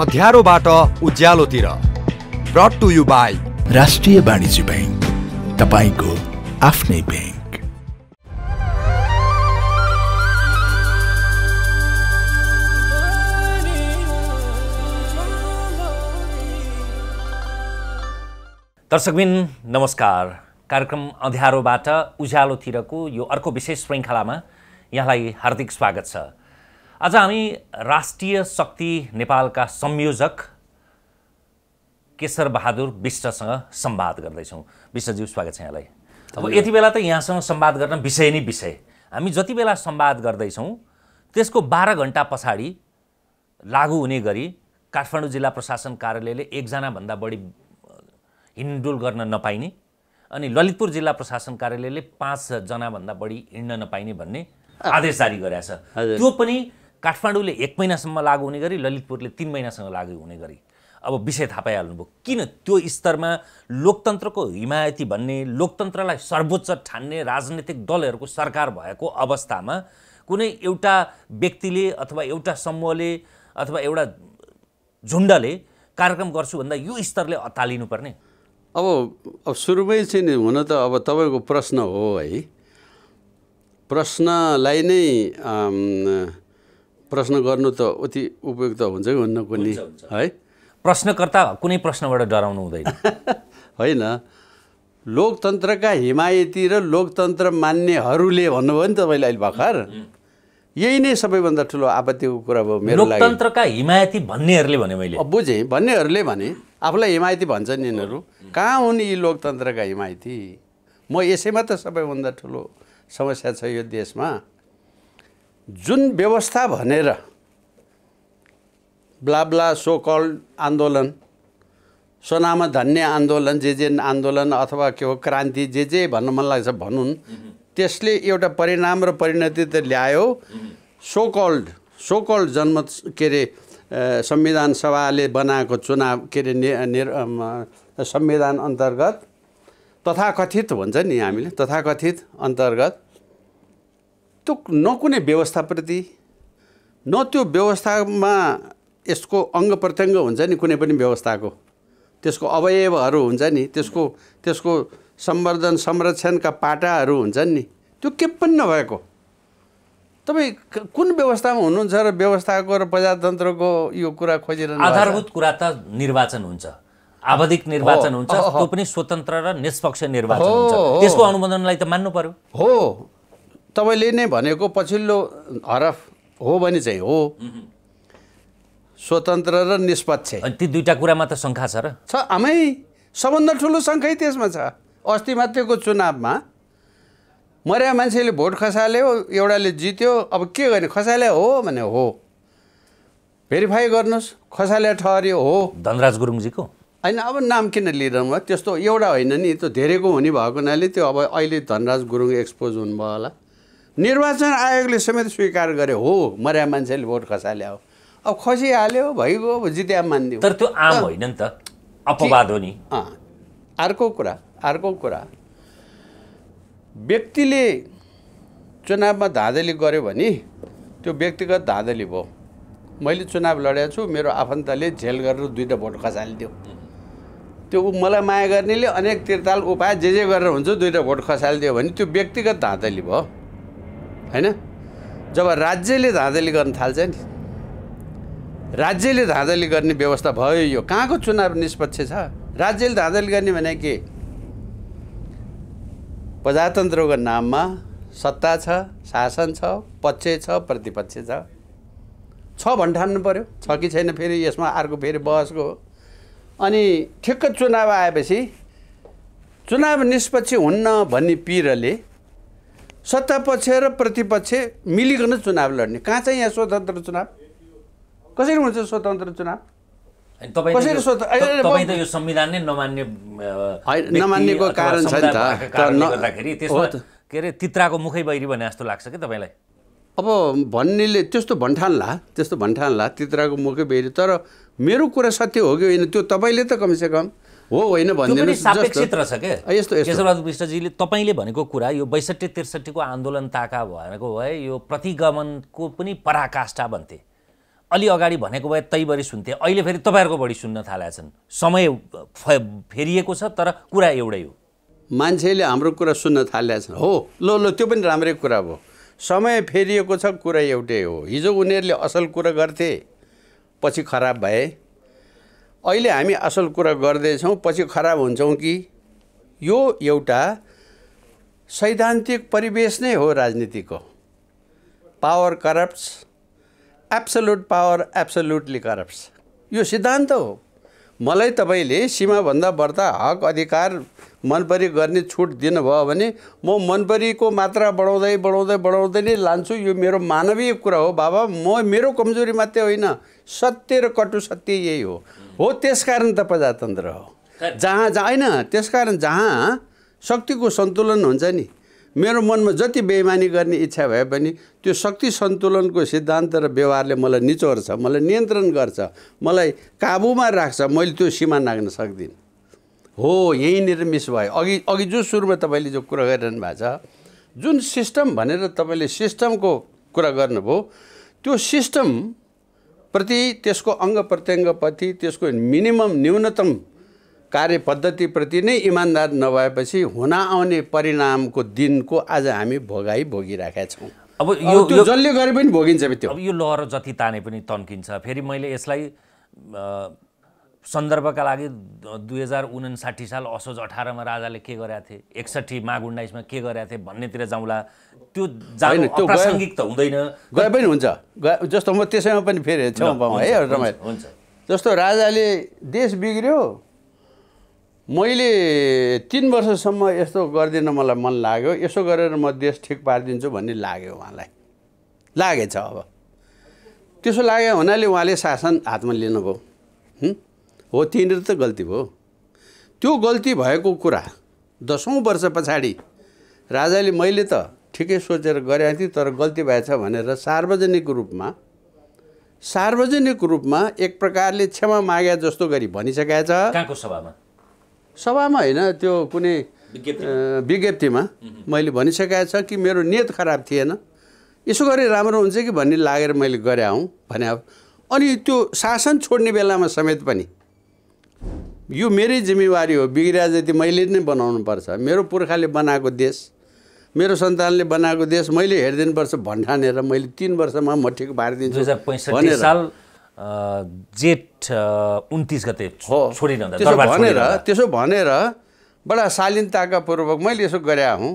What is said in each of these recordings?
अध्यारोबाट उज्यालोतिर brought to you by Rashtriya Banijya bank तपाईँको आफ्नै ब्याङ्क दर्शकबिन नमस्कार कार्यक्रम अँध्यारोबाट उज्यालोतिरको यो अर्को विशेष श्रृङ्खलामा यहाँलाई हार्दिक स्वागत छ आज हामी राष्ट्रिय शक्ति नेपालका संयोजक केशर बहादुर विष्टसँग सम्वाद गर्दैछौँ विष्टज्यू स्वागत छ यहाँलाई अब यति बेला त यहाँसँग सम्वाद गर्न विषय नै विषय हामी जति बेला सम्वाद गर्दैछौँ त्यसको बाह्र घन्टा पछाडि लागु हुने गरी काठमाडौँ जिल्ला प्रशासन कार्यालयले एकजनाभन्दा बढी हिँडडुल गर्न नपाइने अनि ललितपुर जिल्ला प्रशासन कार्यालयले पाँचजनाभन्दा बढी हिँड्न नपाइने भन्ने आदेश जारी गरेछ त्यो पनि काठमाडौँले एक महिनासम्म लागु हुने गरी ललितपुरले तिन महिनासम्म लागु हुने गरी अब विषय थाहा पाइहाल्नुभयो किन त्यो स्तरमा लोकतन्त्रको हिमायती भन्ने लोकतन्त्रलाई सर्वोच्च ठान्ने राजनैतिक दलहरूको सरकार भएको अवस्थामा कुनै एउटा व्यक्तिले अथवा एउटा समूहले अथवा एउटा झुन्डले कार्यक्रम गर्छु भन्दा यो स्तरले अतालिनुपर्ने अब अब सुरुमै चाहिँ नि हुन त अब तपाईँको प्रश्न हो है प्रश्नलाई नै प्रश्न गर्नु त अति उपयुक्त हुन्छ कि हुन्न कुनै है प्रश्नकर्ता कुनै प्रश्नबाट डराउनु हुँदैन होइन लोकतन्त्रका हिमायती र लोकतन्त्र मान्नेहरूले भन्नुभयो नि तपाईँले अहिले भर्खर यही नै सबैभन्दा ठुलो आपत्तिको कुरा भयो मेरो लोकतन्त्रका हिमायती भन्नेहरूले भने मैले बुझेँ भन्नेहरूले भने आफूलाई हिमायती भन्छन् यिनीहरू कहाँ हुन् यी लोकतन्त्रका हिमायती म यसैमा त सबैभन्दा ठुलो समस्या छ यो देशमा जुन व्यवस्था भनेर ब्लाब्ला सोकल आन्दोलन सोनामा धन्य आन्दोलन जे जे आन्दोलन अथवा के हो क्रान्ति जे जे भन्न मन लाग्छ भनौँ त्यसले एउटा परिणाम र परिणति त ल्यायो सोकल्ड सोकल्ड जन्म के अरे संविधान सभाले बनाएको चुनाव के अरे संविधान अन्तर्गत तथाकथित भन्छ नि हामीले तथाकथित अन्तर्गत त्यो न कुनै व्यवस्थाप्रति न त्यो व्यवस्थामा यसको अङ्ग प्रत्यङ्ग हुन्छ नि कुनै पनि व्यवस्थाको त्यसको अवयवहरू हुन्छ नि त्यसको त्यसको सम्वर्धन संरक्षणका पाटाहरू हुन्छन् नि त्यो के पनि नभएको तपाईँ कुन व्यवस्थामा हुनुहुन्छ र व्यवस्थाको र प्रजातन्त्रको यो कुरा खोजिरहनु आधारभूत कुरा त निर्वाचन हुन्छ आवधिक निर्वाचन हुन्छ त्यो पनि स्वतन्त्र र निष्पक्ष निर्वाचन हुन्छ त्यसको अनुमोदनलाई त मान्नु पर्यो हो तपाईँले नै भनेको पछिल्लो हरफ हो भने चाहिँ हो स्वतन्त्र र निष्पक्ष ती दुईवटा कुरामा त शङ्खा छ र छ आमै सबभन्दा ठुलो शङ्खै त्यसमा छ अस्ति मात्रैको चुनावमा मर्या मान्छेले भोट खसाल्यो एउटाले जित्यो अब के गर्ने खसाले हो भने हो भेरिफाई गर्नुहोस् खसाले ठहर्यो हो धनराज गुरुङजीको होइन अब नाम किन लिइरहनु भयो त्यस्तो एउटा होइन नि त्यो धेरैको हुने भएको हुनाले त्यो अब अहिले धनराज गुरुङ एक्सपोज हुनुभयो होला निर्वाचन आयोगले समेत स्वीकार गर्यो हो मर्या मान्छेले भोट हो अब खसिहाल्यो भइगयो जित्या मानिदियो तर त्यो आम होइन नि त अपवाद हो नि अर्को कुरा अर्को कुरा व्यक्तिले चुनावमा धाँधली गऱ्यो भने त्यो व्यक्तिगत धाँधली भयो मैले चुनाव लडेको छु मेरो आफन्तले झेल गरेर दुईवटा भोट खसालिदियो त्यो मलाई माया गर्नेले अनेक तिर्ताल उपाय जे जे गरेर हुन्छ दुईवटा भोट खसालिदियो भने त्यो व्यक्तिगत धाँधली भयो होइन जब राज्यले धाँधली गर्न थाल्छ नि राज्यले धाँधली गर्ने व्यवस्था भयो यो कहाँको चुनाव निष्पक्ष छ राज्यले धाँधली गर्ने भने के प्रजातन्त्रको नाममा सत्ता छ शासन छ पक्ष छ प्रतिपक्ष छ छ भन् ठान्नु पऱ्यो छ कि छैन फेरि यसमा अर्को फेरि बहसको अनि ठिक्क चुनाव आएपछि चुनाव निष्पक्ष हुन्न भन्ने पिरले सत्तापक्ष र प्रतिपक्ष मिलिकन चुनाव लड्ने कहाँ चाहिँ यहाँ स्वतन्त्र चुनाव कसरी हुन्छ स्वतन्त्र चुनाव कसरी नमान्नेको कारण छ नि त के अरे तित्राको मुखै बहिरी भने जस्तो लाग्छ कि तपाईँलाई अब भन्नेले त्यस्तो भन्ठान्ला त्यस्तो भन्ठान्ला तित्राको मुखै बहिरी तर मेरो कुरा सत्य हो कि होइन त्यो तपाईँले त कमसेकम हो होइन भनिदिनु सापेक्षित रहेछ क्या यस्तो केशवराज विष्टजीले तपाईँले भनेको कुरा यो बैसठी त्रिसठीको आन्दोलन ताका भनेको भए यो प्रतिगमनको पनि पराकाष्ठा भन्थे अलि अगाडि भनेको भए तैबरी सुन्थे अहिले फेरि तपाईँहरूको बढी सुन्न थालेका छन् समय फेरिएको छ तर कुरा एउटै हो मान्छेले हाम्रो कुरा सुन्न थालेका छन् हो ल ल त्यो पनि राम्रै कुरा भयो समय फेरिएको छ कुरा एउटै हो हिजो उनीहरूले असल कुरा गर्थे पछि खराब भए अहिले हामी असल कुरा गर्दैछौँ पछि खराब हुन्छौँ कि यो एउटा सैद्धान्तिक परिवेश नै हो राजनीतिको power corrupts absolute power absolutely corrupts यो सिद्धान्त हो मलाई तपाईँले सीमाभन्दा बढ्ता हक अधिकार मनपरी गर्ने छुट दिनुभयो भने म मनपरीको मात्रा बढाउँदै बढाउँदै बढाउँदै नै लान्छु यो मेरो मानवीय कुरा हो बाबा म मेरो कमजोरी मात्रै होइन सत्य र कटु सत्य यही हो हो त्यसकारण त प्रजातन्त्र हो जहाँ जहाँ होइन त्यसकारण जहाँ शक्तिको सन्तुलन हुन्छ नि मेरो मनमा जति बेइमानी गर्ने इच्छा भए पनि त्यो शक्ति सन्तुलनको सिद्धान्त र व्यवहारले मलाई निचोर्छ मलाई नियन्त्रण गर्छ मलाई काबुमा राख्छ मैले त्यो सीमा नाग्न सक्दिनँ हो यहीँनिर मिस भयो अघि अघि जो सुरुमा तपाईँले जो कुरा गरिरहनु भएको छ जुन सिस्टम भनेर तपाईँले सिस्टमको कुरा गर्नुभयो त्यो सिस्टम प्रति त्यसको अङ्ग प्रत्यङ्गप्रति त्यसको मिनिमम न्यूनतम कार्यपद्धतिप्रति नै इमान्दार नभएपछि हुन आउने परिणामको दिनको आज हामी भोगाई भोगिरहेका छौँ अब यो जसले गरे पनि भोगिन्छ अब यो लहर जति ताने पनि तन्किन्छ फेरि मैले यसलाई सन्दर्भका लागि दुई हजार उनासाठी साल असोज अठारमा राजाले के गरेका थिए एकसट्ठी माघ उन्नाइसमा के गरेका थिए भन्नेतिर जाउँला त्यो जाने त्यो प्रासङ्गिक त हुँदैन गए पनि हुन्छ जस्तो म त्यसैमा पनि फेरि छेउ है रमाइलो हुन्छ जस्तो राजाले देश बिग्रियो मैले तिन वर्षसम्म यस्तो गर्दिन मलाई मन लाग्यो यसो गरेर म देश ठिक पारिदिन्छु भन्ने लाग्यो उहाँलाई लागेछ अब त्यसो लाग्यो हुनाले उहाँले शासन हातमा लिनुभयो हो त्यहीँनिर त गल्ती भयो त्यो गल्ती भएको कुरा दसौँ वर्ष पछाडि राजाले मैले त ठिकै सोचेर गरेको थिएँ तर गल्ती भएछ भनेर सार्वजनिक रूपमा सार्वजनिक रूपमा एक प्रकारले क्षमा माग्या जस्तो गरी भनिसकेका छ सभामा होइन त्यो कुनै विज्ञप्तिमा मैले भनिसकेका छ कि मेरो नियत खराब थिएन यसो गरी राम्रो हुन्छ कि भन्ने लागेर मैले गरे हौँ भने अनि त्यो शासन छोड्ने बेलामा समेत पनि यो मेरै जिम्मेवारी हो बिग्रिया जति मैले नै बनाउनुपर्छ मेरो पुर्खाले बनाएको देश मेरो सन्तानले बनाएको देश मैले हेरिदिनुपर्छ भन्ठानेर मैले तिन वर्षमा म ठिक पारिदिन्छु साल जेठ उन्तिस गते त्यसो भनेर त्यसो भनेर बडा शालीनताका पूर्वक मैले यसो गरे हुँ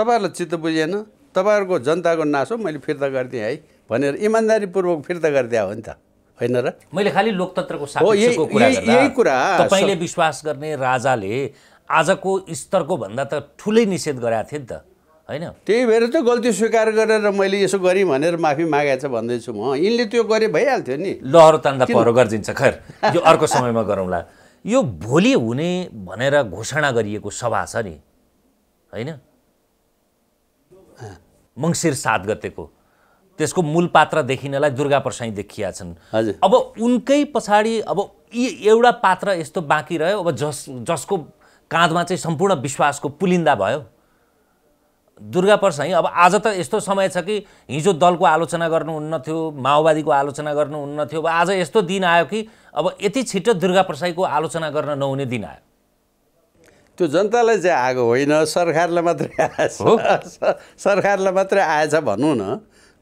तपाईँहरूलाई चित्त बुझेन तपाईँहरूको जनताको नासो मैले फिर्ता गरिदिएँ है भनेर इमान्दारीपूर्वक फिर्ता गरिदिए हो नि त होइन र मैले खालि लोकतन्त्रको कुरा यही कुरा तपाईँले विश्वास गर्ने राजाले आजको स्तरको भन्दा त ठुलै निषेध गराएको थिएँ नि त होइन त्यही भएर त गल्ती स्वीकार गरेर मैले यसो गरेँ भनेर माफी मागेको छ भन्दैछु म यिनले त्यो गरे भइहाल्थ्यो नि लहरो तान्दा पर गरिदिन्छ खैर यो अर्को समयमा गरौँला यो भोलि हुने भनेर घोषणा गरिएको सभा छ नि होइन मङ्सिर सात गतेको त्यसको मूल पात्र देखिनलाई दुर्गा प्रसाई देखिया छन् हजुर अब उनकै पछाडि अब यी एउटा पात्र यस्तो बाँकी रह्यो अब जस जसको काँधमा चाहिँ सम्पूर्ण विश्वासको पुलिन्दा भयो दुर्गा प्रसाई अब आज त यस्तो समय छ कि हिजो दलको आलोचना गर्नुहुन्न थियो माओवादीको आलोचना गर्नुहुन्न थियो अब आज यस्तो दिन आयो कि अब यति छिटो दुर्गा प्रसाईको आलोचना गर्न नहुने दिन आयो त्यो जनतालाई चाहिँ आएको होइन सरकारलाई मात्रै आएछ सरकारलाई मात्रै आएछ भनौँ न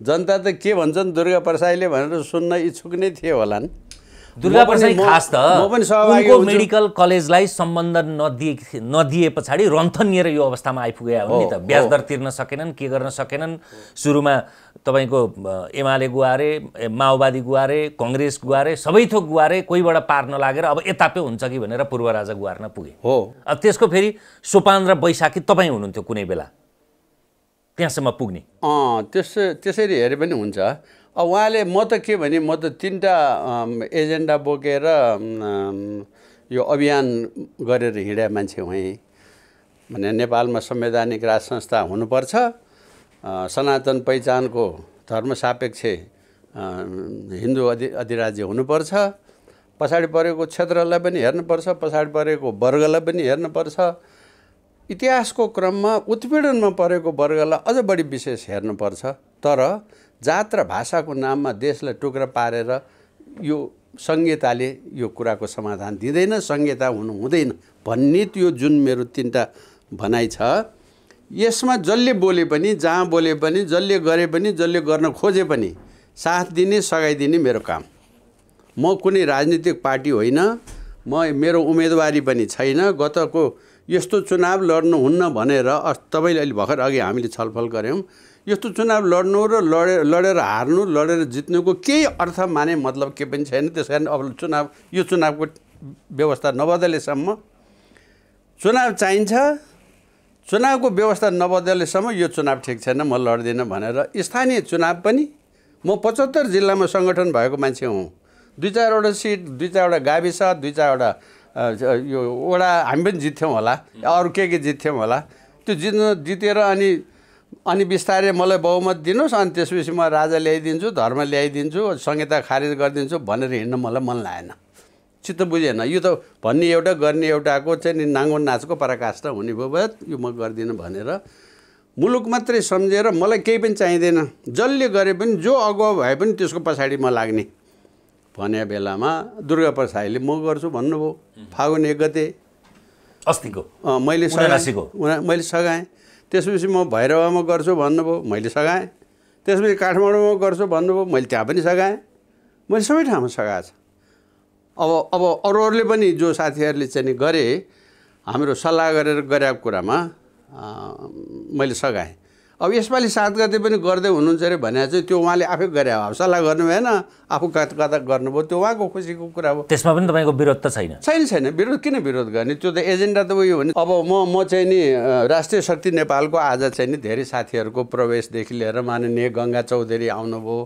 जनता त के भन्छन् दुर्गा प्रसाईले भनेर सुन्न इच्छुक नै थिए होलान् दुर्गा प्रसाई खास त उनको मेडिकल कलेजलाई सम्बन्ध नदिए नदिए पछाडि रन्थनिएर यो अवस्थामा आइपुगेका हो नि त ब्याज दर तिर्न सकेनन् के गर्न सकेनन् सुरुमा तपाईँको एमाले गुहारे माओवादी गुहारे कङ्ग्रेस गुहारे सबै थोक गुहारे कोहीबाट पार नलागेर अब यता पे हुन्छ कि भनेर पूर्व राजा गुहार्न पुगे हो अब त्यसको फेरि सोपान र वैशाखी तपाईँ हुनुहुन्थ्यो कुनै बेला त्यहाँसम्म पुग्ने अँ त्यस त्यसरी हेरे पनि हुन्छ अब उहाँले म त के भने म त तिनवटा एजेन्डा बोकेर यो अभियान गरेर हिँडे मान्छे हुँ भने नेपालमा संवैधानिक राज संस्था हुनुपर्छ सनातन पहिचानको धर्म सापेक्ष हिन्दू अधि अधिराज्य हुनुपर्छ पछाडि परेको क्षेत्रलाई पनि हेर्नुपर्छ पछाडि परेको वर्गलाई पनि हेर्नुपर्छ इतिहासको क्रममा उत्पीडनमा परेको वर्गलाई अझ बढी विशेष हेर्नुपर्छ तर जात र भाषाको नाममा देशलाई टुक्रा पारेर यो संहिताले यो कुराको समाधान दिँदैन संहिता हुनु हुँदैन भन्ने त्यो जुन मेरो तिनवटा भनाइ छ यसमा जसले बोले पनि जहाँ बोले पनि जसले गरे पनि जसले गर्न खोजे पनि साथ दिने सघाइदिने मेरो काम म कुनै राजनीतिक पार्टी होइन म मेरो उम्मेदवारी पनि छैन गतको यस्तो चुनाव लड्नुहुन्न भनेर तपाईँले अहिले भर्खर अघि हामीले छलफल गऱ्यौँ यस्तो चुनाव लड्नु र लडे लडेर हार्नु लडेर जित्नुको केही अर्थ माने मतलब के पनि छैन त्यस कारण अब चुनाव यो चुनावको व्यवस्था नबदलेसम्म चुनाव चाहिन्छ चुनावको व्यवस्था नबदलेसम्म यो चुनाव ठिक छैन म लड्दिनँ भनेर स्थानीय चुनाव पनि म पचहत्तर जिल्लामा सङ्गठन भएको मान्छे हुँ दुई चारवटा सिट दुई चारवटा गाविस दुई चारवटा यो वडा हामी पनि जित्थ्यौँ होला अरू के के जित्थ्यौँ होला त्यो जित्नु जितेर अनि अनि बिस्तारै मलाई बहुमत दिनुहोस् अनि त्यसपछि म राजा ल्याइदिन्छु धर्म ल्याइदिन्छु संहिता खारेज गरिदिन्छु भनेर हिँड्न मलाई मन लागेन चित्त बुझेन यो त भन्ने एउटा गर्ने एउटाको चाहिँ नि नाङ्गो नाचको पराकाष्ठ हुने भयो भयो यो म गर्दिनँ भनेर मुलुक मात्रै सम्झेर मलाई केही पनि चाहिँदैन जसले गरे पनि जो अगुवा भए पनि त्यसको पछाडि म लाग्ने भने बेलामा दुर्गा प्रसाईले म गर्छु भन्नुभयो फागुन एक गते अस्तिको मैले सघाएको मैले सघाएँ त्यसपछि म भैरवामा गर्छु भन्नुभयो मैले सघाएँ त्यसपछि काठमाडौँमा गर्छु भन्नुभयो मैले त्यहाँ पनि सघाएँ मैले सबै ठाउँमा सघाएको छ अब अब अरू अरूले पनि जो साथीहरूले चाहिँ गरे हाम्रो सल्लाह गरेर गरेको कुरामा मैले सघाएँ अब यसपालि सात गते पनि गर्दै हुनुहुन्छ अरे भने चाहिँ त्यो उहाँले आफै गरे हो सल्लाह गर्नु भएन आफू कता गर्नुभयो त्यो उहाँको खुसीको कुरा हो त्यसमा पनि तपाईँको विरोध त छैन छैन छैन विरोध किन विरोध गर्ने त्यो त एजेन्डा त उयो भने अब म म चाहिँ नि राष्ट्रिय शक्ति नेपालको आज चाहिँ नि धेरै साथीहरूको प्रवेशदेखि लिएर माननीय गङ्गा चौधरी आउनुभयो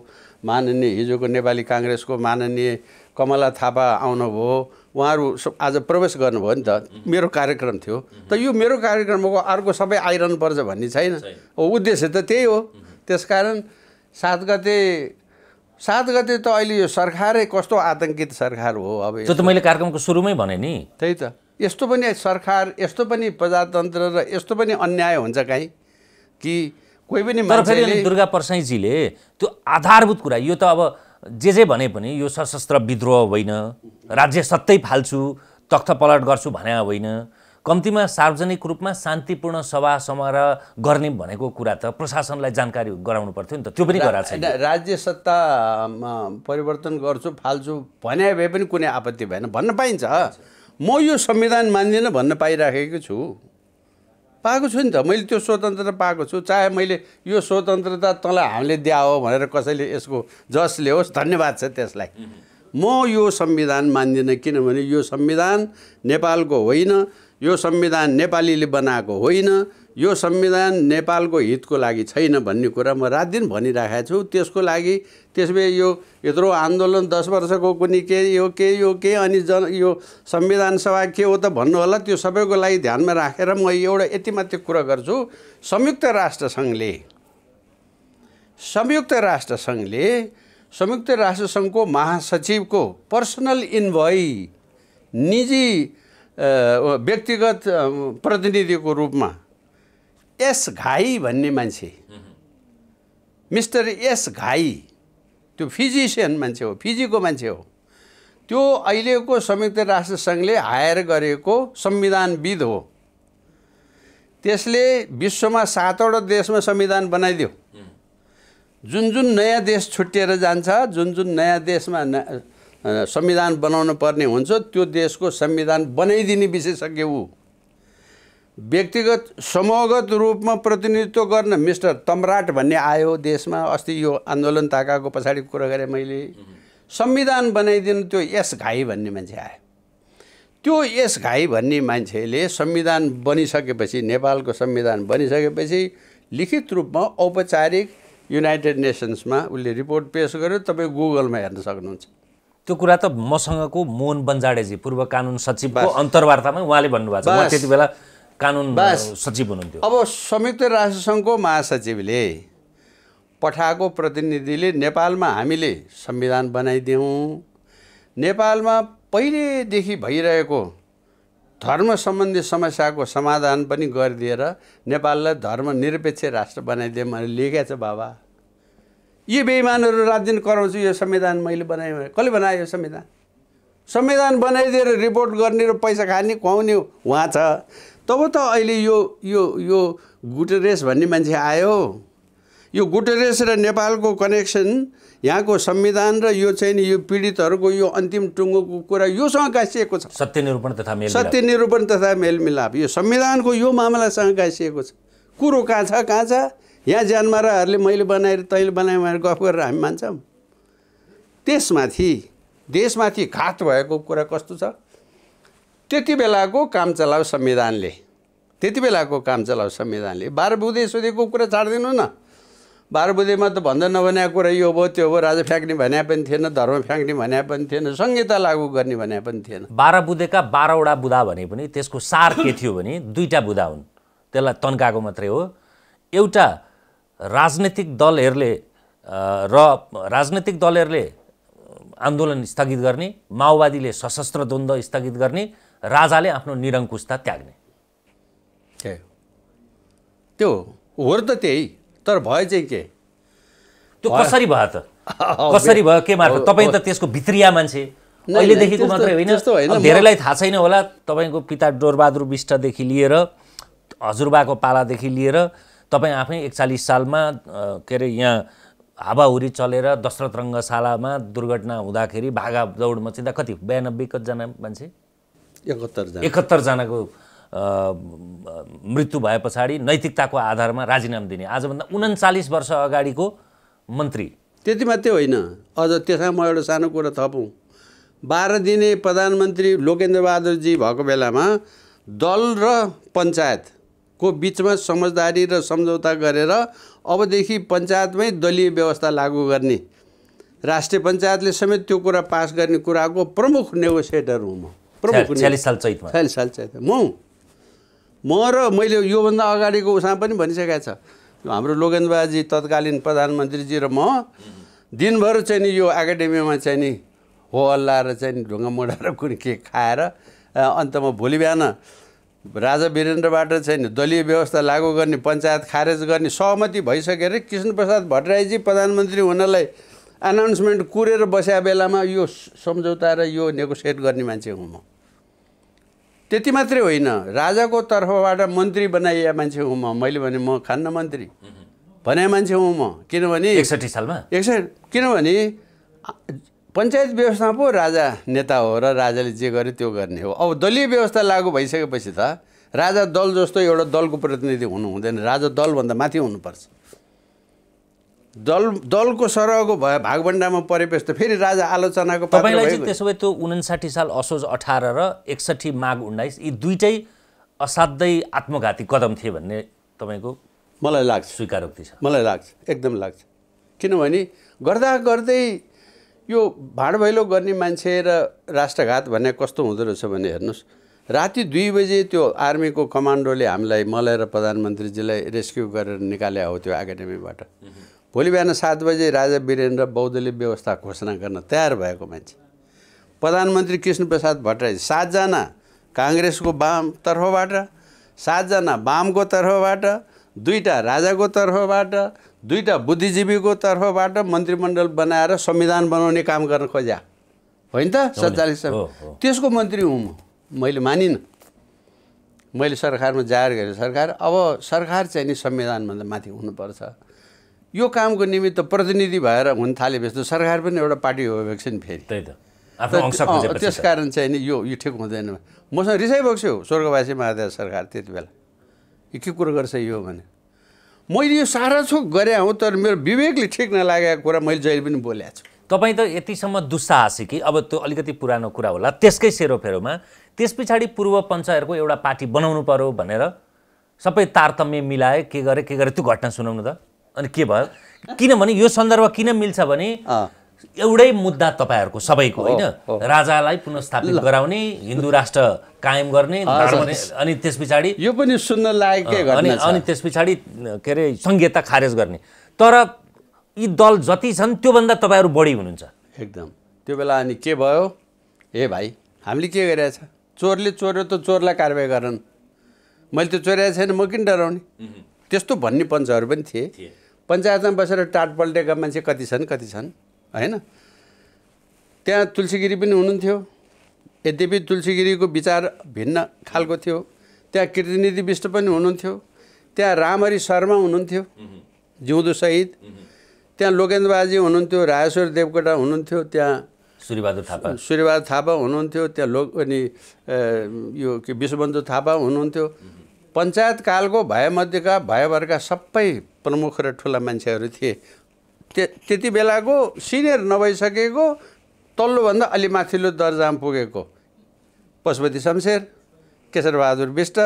माननीय हिजोको नेपाली काङ्ग्रेसको माननीय कमला थापा आउनुभयो उहाँहरू आज प्रवेश गर्नुभयो नि त मेरो कार्यक्रम थियो त यो मेरो कार्यक्रमको अर्को सबै आइरहनु पर्छ भन्ने छैन उद्देश्य त त्यही हो त्यसकारण सात गते सात गते त अहिले यो सरकारै कस्तो आतङ्कित सरकार हो अब त्यो त मैले कार्यक्रमको सुरुमै भने नि त्यही त यस्तो पनि सरकार यस्तो पनि प्रजातन्त्र र यस्तो पनि अन्याय हुन्छ काहीँ कि कोही पनि तर दुर्गा परसाईजीले त्यो आधारभूत कुरा यो त अब जे जे भने पनि यो सशस्त्र विद्रोह होइन राज्य सत्तै फाल्छु तख्तपलट गर्छु भने होइन कम्तीमा सार्वजनिक रूपमा शान्तिपूर्ण सभा समारोह गर्ने भनेको कुरा त प्रशासनलाई जानकारी गराउनु पर्थ्यो नि त त्यो पनि गराएको छैन राज्य सत्तामा परिवर्तन गर्छु फाल्छु भने भए पनि कुनै आपत्ति भएन भन्न पाइन्छ म यो संविधान मान्दिनँ भन्न पाइराखेको छु पाएको छु नि त मैले त्यो स्वतन्त्रता पाएको छु चाहे मैले यो स्वतन्त्रता तँलाई हामीले दिया हो भनेर कसैले यसको जस ल्याओस् धन्यवाद छ त्यसलाई म यो संविधान मान्दिनँ किनभने यो संविधान नेपालको होइन यो संविधान नेपालीले बनाएको होइन यो संविधान नेपालको हितको लागि छैन भन्ने कुरा म रात दिन भनिराखेको छु त्यसको लागि भए यो यत्रो आन्दोलन दस वर्षको कुनै के यो के यो के अनि जन यो संविधान सभा के हो त भन्नु होला त्यो सबैको लागि ध्यानमा राखेर म एउटा यति मात्रै कुरा गर्छु संयुक्त राष्ट्रसङ्घले संयुक्त राष्ट्रसङ्घले संयुक्त राष्ट्रसङ्घको महासचिवको पर्सनल इन्भोइ निजी व्यक्तिगत प्रतिनिधिको रूपमा एस घाई भन्ने मान्छे मिस्टर एस घाई त्यो फिजिसियन मान्छे हो फिजीको मान्छे हो त्यो अहिलेको संयुक्त राष्ट्रसङ्घले हायर गरेको संविधानविद हो त्यसले विश्वमा सातवटा देशमा संविधान बनाइदियो जुन जुन नयाँ देश छुट्टिएर जान्छ जुन जुन नयाँ देशमा संविधान बनाउनु पर्ने हुन्छ त्यो देशको संविधान बनाइदिने विशेषज्ञ ऊ व्यक्तिगत समूहगत रूपमा प्रतिनिधित्व गर्न मिस्टर तम्राट भन्ने आयो देशमा अस्ति यो आन्दोलन ताकाको पछाडि कुरा गरेँ मैले संविधान बनाइदिनु त्यो यस घाई भन्ने मान्छे आयो त्यो यस घाई भन्ने मान्छेले संविधान बनिसकेपछि नेपालको संविधान बनिसकेपछि लिखित रूपमा औपचारिक युनाइटेड नेसन्समा उसले रिपोर्ट पेस गर्यो तपाईँ गुगलमा हेर्न सक्नुहुन्छ त्यो कुरा त मसँगको मोहन बन्जाडेजी पूर्व कानुन सचिवको अन्तर्वार्तामा उहाँले भन्नुभएको छ त्यति बेला कानुन सचिव हुनुहुन्थ्यो अब संयुक्त राष्ट्रसङ्घको महासचिवले पठाएको प्रतिनिधिले नेपालमा हामीले संविधान बनाइदिउँ नेपालमा पहिलेदेखि भइरहेको धर्म सम्बन्धी समस्याको समाधान पनि गरिदिएर नेपाललाई धर्मनिरपेक्ष राष्ट्र बनाइदिएँ भनेर लेखेको छ बाबा यी बेइमानहरू रात दिन कराउँछु यो संविधान मैले बनाएँ भने कसले बनाएँ यो संविधान संविधान बनाइदिएर रिपोर्ट गर्ने र पैसा खाने खुवाउने उहाँ छ तब त अहिले यो यो यो गुटेरेस भन्ने मान्छे आयो यो गुटरेस र नेपालको कनेक्सन यहाँको संविधान र यो चाहिँ नि यो पीडितहरूको यो अन्तिम टुङ्गोको कुरा योसँग गाँसिएको छ सत्य निरूपण तथा सत्यनिरूपण सत्य निरूपण तथा मेलमिलाप यो संविधानको यो मामलासँग गाँसिएको छ कुरो कहाँ छ कहाँ छ यहाँ ज्यानमाराहरूले मैले बनाएर तैँले बनाएँ भनेर गफ गरेर हामी मान्छौँ त्यसमाथि देशमाथि घात भएको कुरा कस्तो छ त्यति बेलाको काम चलाउ संविधानले त्यति बेलाको काम चलाउ संविधानले बाह्र बुधे सोधेको कुरा छाडिदिनु न बाह्र बुधेमा त भन्दा नभनेको कुरा यो भयो त्यो भयो राजा फ्याँक्ने भन्या पनि थिएन धर्म फ्याँक्ने भने पनि थिएन संहिता लागू गर्ने भने पनि थिएन बाह्र बुधेका बाह्रवटा बुधा भने पनि त्यसको सार के थियो भने दुईवटा बुधा हुन् त्यसलाई तन्काएको मात्रै हो एउटा राजनैतिक दलहरूले र राजनैतिक दलहरूले आन्दोलन स्थगित गर्ने माओवादीले सशस्त्र द्वन्द्व स्थगित गर्ने राजाले आफ्नो निरङ्कुशता त्याग्ने त्यो हो त त्यही तर भयो चाहिँ के त्यो कसरी भयो त कसरी भयो के मार्फत तपाईँ त त्यसको भित्रिया मान्छे अहिलेदेखिको मात्रै होइन धेरैलाई थाहा छैन होला तपाईँको पिता डोरबहादुर विष्टदेखि लिएर हजुरबाको पालादेखि लिएर तपाईँ आफै एकचालिस सालमा के अरे यहाँ हावाहुरी चलेर दशरथ रङ्गशालामा दुर्घटना हुँदाखेरि भागा दौड मचिँदा कति बयानब्बे कतिजना मान्छे एकहत्तरजनाको मृत्यु भए पछाडि नैतिकताको आधारमा राजीनामा दिने आजभन्दा उन्चालिस वर्ष अगाडिको मन्त्री त्यति मात्रै होइन अझ त्यसमा म एउटा सानो कुरा थपौँ बाह्र दिने प्रधानमन्त्री लोकेन्द्रबहादुरजी भएको बेलामा दल र पञ्चायतको बिचमा समझदारी र सम्झौता गरेर अबदेखि पञ्चायतमै दलीय व्यवस्था लागू गर्ने राष्ट्रिय पञ्चायतले समेत त्यो कुरा पास गर्ने कुराको प्रमुख नेगोसिएटर हुँ म प्रभु छ्यालिस साल चैतमा छयालिस साल चैतमा म म र मैले योभन्दा अगाडिको उसमा पनि भनिसकेका छ हाम्रो लोगेन्द्रबाजी बाजी तत्कालीन प्रधानमन्त्रीजी र म दिनभर चाहिँ नि यो एकाडेमीमा चाहिँ नि हो हल्ला र चाहिँ ढुङ्गा मोडाएर कुनै के खाएर अन्तमा भोलि बिहान राजा वीरेन्द्रबाट चाहिँ नि दलीय व्यवस्था लागू गर्ने पञ्चायत खारेज गर्ने सहमति भइसकेर कृष्णप्रसाद भट्टराईजी प्रधानमन्त्री हुनलाई एनाउन्समेन्ट कुरेर बस्या बेलामा यो सम्झौता र यो नेगोसिएट गर्ने मान्छे हुँ म त्यति मात्रै होइन राजाको तर्फबाट मन्त्री बनाइए मान्छे हुँ म मैले भने म खान्न मन्त्री भने मान्छे हुँ म किनभने एकसठी सालमा एकसठी किनभने पञ्चायत व्यवस्थामा पो राजा नेता हो र राजाले जे गर्यो त्यो गर्ने हो अब दलीय व्यवस्था लागू भइसकेपछि त राजा दल जस्तो एउटा दलको प्रतिनिधि हुनु हुँदैन राजा दलभन्दा माथि हुनुपर्छ दल दलको सरहको भयो भागभन्डामा परेपछि त फेरि राजा आलोचनाको तपाईँलाई चाहिँ त्यसो भए त्यो उन्साठी साल असोज अठार र एकसठी माघ उन्नाइस यी दुइटै असाध्यै आत्मघाती कदम थिए भन्ने तपाईँको मलाई लाग्छ स्वीकारोक्ति छ मलाई लाग्छ एकदम लाग्छ किनभने गर्दा गर्दै यो भाँडभैलो गर्ने मान्छे र राष्ट्रघात भन्ने कस्तो हुँदो रहेछ भने हेर्नुहोस् राति दुई बजे त्यो आर्मीको कमान्डोले हामीलाई मलाई र प्रधानमन्त्रीजीलाई रेस्क्यु गरेर निकाले हो त्यो एकाडेमीबाट भोलि बिहान सात बजे राजा वीरेन्द्र बौद्धले व्यवस्था घोषणा गर्न तयार भएको मान्छे प्रधानमन्त्री कृष्णप्रसाद भट्टराई सातजना काङ्ग्रेसको वाम तर्फबाट सातजना वामको तर्फबाट दुईवटा राजाको तर्फबाट दुईवटा बुद्धिजीवीको तर्फबाट मन्त्रीमण्डल बनाएर संविधान बनाउने काम गर्न खोज्या होइन त सत्तालिस त्यसको मन्त्री हुँ मैले मानिनँ मैले सरकारमा जाहेर गरेँ सरकार अब सरकार चाहिँ नि संविधानभन्दा माथि हुनुपर्छ यो कामको निमित्त प्रतिनिधि भएर हुन थालेपछि त सरकार पनि एउटा पार्टी हो भएको फेरि त्यही त त्यस कारण चाहिँ नि यो यो ठिक हुँदैन मसँग रिसाइ भएको छु स्वर्गवासी महादेव सरकार त्यति बेला यो के कुरो गर्छ यो भने मैले यो सारा छोक गरेँ हो तर मेरो विवेकले ठिक नलागेको कुरा मैले जहिले पनि बोलेको छु तपाईँ त यतिसम्म दुस्साहसी कि अब त्यो अलिकति पुरानो कुरा होला त्यसकै सेरोफेरोमा त्यस पछाडि पूर्व पञ्चहरूको एउटा पार्टी बनाउनु पऱ्यो भनेर सबै तारतम्य मिलाए के गरे के गरे त्यो घटना सुनाउनु त अनि के भयो किनभने यो सन्दर्भ किन मिल्छ भने एउटै मुद्दा तपाईँहरूको सबैको होइन राजालाई पुनस्थापित गराउने हिन्दू राष्ट्र कायम गर्ने अनि त्यस पछाडि यो पनि सुन्न लागेकै अनि त्यस पछाडि के अरे संहिता खारेज गर्ने तर यी दल जति छन् त्योभन्दा तपाईँहरू बढी हुनुहुन्छ एकदम त्यो बेला अनि के भयो ए भाइ हामीले के गरिरहेछ चोरले चोर्यो त चोरलाई कारवाही गरन् मैले त चोरिरहेको छैन म किन डराउने त्यस्तो भन्ने पञ्चहरू पनि थिएँ पञ्चायतमा बसेर टाट पल्टेका मान्छे कति छन् कति छन् होइन त्यहाँ तुलसीगिरी पनि हुनुहुन्थ्यो यद्यपि तुलसीगिरीको विचार भिन्न खालको थियो त्यहाँ कृतिनिधि विष्ट पनि हुनुहुन्थ्यो त्यहाँ रामहरि शर्मा हुनुहुन्थ्यो सहित त्यहाँ लोकेन्द्र बाजी हुनुहुन्थ्यो राजेश्वर देवकोटा हुनुहुन्थ्यो त्यहाँ सूर्यबहादुर थापा सूर्यबहादुर थापा हुनुहुन्थ्यो त्यहाँ लोक अनि यो के विश्वबन्धु थापा हुनुहुन्थ्यो पञ्चायत कालको भएमध्येका भयभरका सबै प्रमुख र ठुला मान्छेहरू थिए त्यति बेलाको सिनियर नभइसकेको तल्लोभन्दा अलि माथिल्लो दर्जामा पुगेको पशुपति शमशेर केशरबहादुर विष्ट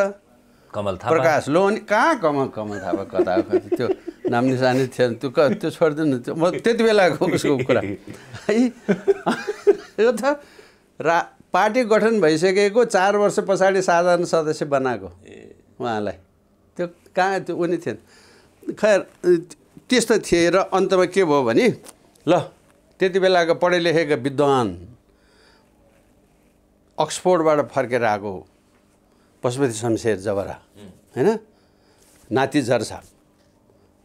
कमल थापा प्रकाश लोहनी कहाँ कमल कमल थापा कता त्यो नाम निशानी थिएन त्यो क त्यो छोडिदिनु त्यो म त्यति बेलाको उसको कुरा है यो त रा पार्टी गठन भइसकेको चार वर्ष पछाडि साधारण सदस्य बनाएको उहाँलाई त्यो कहाँ त्यो उनी थिएन खैर त्यस्तो थिए र अन्तमा के भयो भने ल त्यति बेलाको पढे लेखेका विद्वान अक्सफोर्डबाट फर्केर आएको पशुपति शमशेर जबरा होइन नाति झर्सा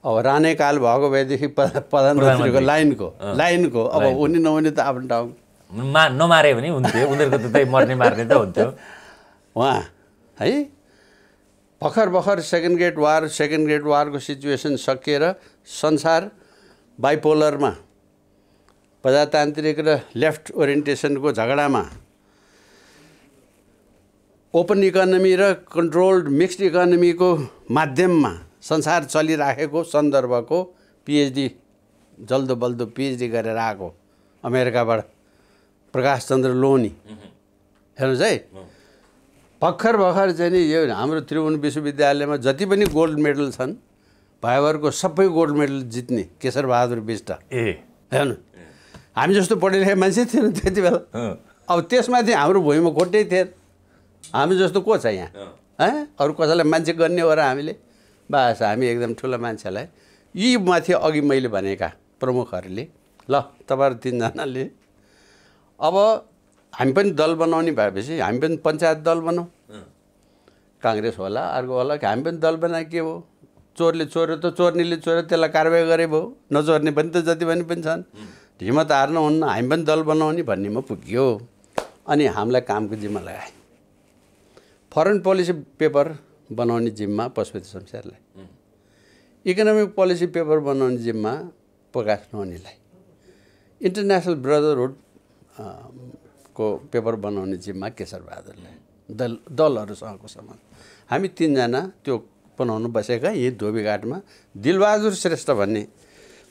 अब राणे काल भएको भएदेखि प्रधानमन्त्रीको लाइनको लाइनको अब उनी नहुने त आफ्नो ठाउँ नमारे भने हुन्थ्यो उनीहरूको त मर्ने मार्ने त हुन्थ्यो उहाँ है भर्खर भर्खर second grade war second grade वारको सिचुएसन सकिएर संसार बाइपोलरमा प्रजातान्त्रिक र लेफ्ट ओरिएन्टेसनको झगडामा ओपन इकोनोमी र कन्ट्रोल्ड मिक्स्ड इकोनोमीको माध्यममा संसार चलिराखेको सन्दर्भको पिएचडी जल्दो बल्दो पिएचडी गरेर आएको अमेरिकाबाट प्रकाश चन्द्र लोनी हेर्नुहोस् है भर्खर भर्खर चाहिँ नि यो हाम्रो त्रिभुवन विश्वविद्यालयमा जति पनि गोल्ड मेडल छन् भाइभरको सबै गोल्ड मेडल जित्ने केशर बहादुर बिष्ट ए हेर्नु हामी जस्तो पढिरहेका मान्छे थिएन त्यति बेला अब त्यसमाथि हाम्रो भुइँमा खोटै थिएन हामी जस्तो को छ यहाँ है अरू कसैलाई मान्छे गर्ने हो र हामीले बास हामी एकदम ठुलो मान्छेलाई यी माथि अघि मैले भनेका प्रमुखहरूले ल तपाईँहरू तिनजनाले अब हामी पनि दल बनाउने भएपछि हामी पनि पञ्चायत दल बनाऊ काङ्ग्रेस होला अर्को होला कि हामी पनि दल बनाए के हो चोरले चोर्यो त चोर्नेले चोर्यो त्यसलाई कारवाही गरे भयो नचोर्ने पनि त जति पनि पनि छन् हिम्मत हार्नु हुन्न हामी पनि दल बनाउने भन्नेमा पुग्यो अनि हामीलाई कामको जिम्मा लगाए फरेन पोलिसी पेपर बनाउने जिम्मा पशुपति शमशेरलाई इकोनोमिक पोलिसी पेपर बनाउने जिम्मा प्रकाश नोनीलाई इन्टरनेसनल ब्रदरहुड को पेपर बनाउने जिम्मा केशर बहादुरले दल दलहरूसँगको सम्बन्ध हामी तिनजना त्यो बनाउनु बसेका यही धोबीघाटमा दिलबहादुर श्रेष्ठ भन्ने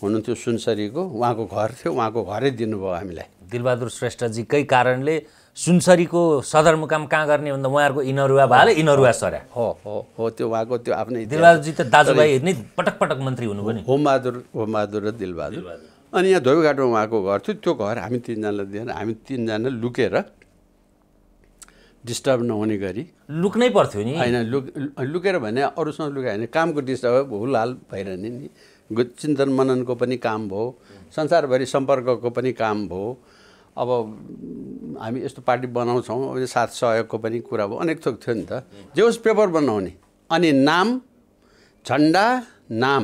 हुनुहुन्थ्यो सुनसरीको उहाँको घर थियो उहाँको घरै दिनुभयो हामीलाई दिलबहादुर श्रेष्ठजीकै कारणले सुनसरीको सदरमुकाम कहाँ गर्ने भन्दा उहाँहरूको इनरुवा भाले इनरुवा सर हो हो हो त्यो उहाँको त्यो आफ्नै दिलबहादुरजी त दाजुभाइ नै पटक पटक मन्त्री हुनुभयो नि होमबहादुर होमबहादुर र दिलबहादुर अनि यहाँ धोबीघाटमा उहाँको घर थियो त्यो घर हामी तिनजनालाई दिएर हामी तिनजना लुकेर डिस्टर्ब नहुने गरी लुक्नै पर्थ्यो नि होइन लुक लुकेर भने अरूसँग लुक्यो भने कामको डिस्टर्ब हुलहाल भइरहने नि चिन्तन मननको पनि काम भयो संसारभरि सम्पर्कको पनि काम भयो अब हामी यस्तो पार्टी बनाउँछौँ अब साथ सहयोगको पनि कुरा भयो अनेक थोक थियो नि त जे होस् पेपर बनाउने अनि नाम झन्डा नाम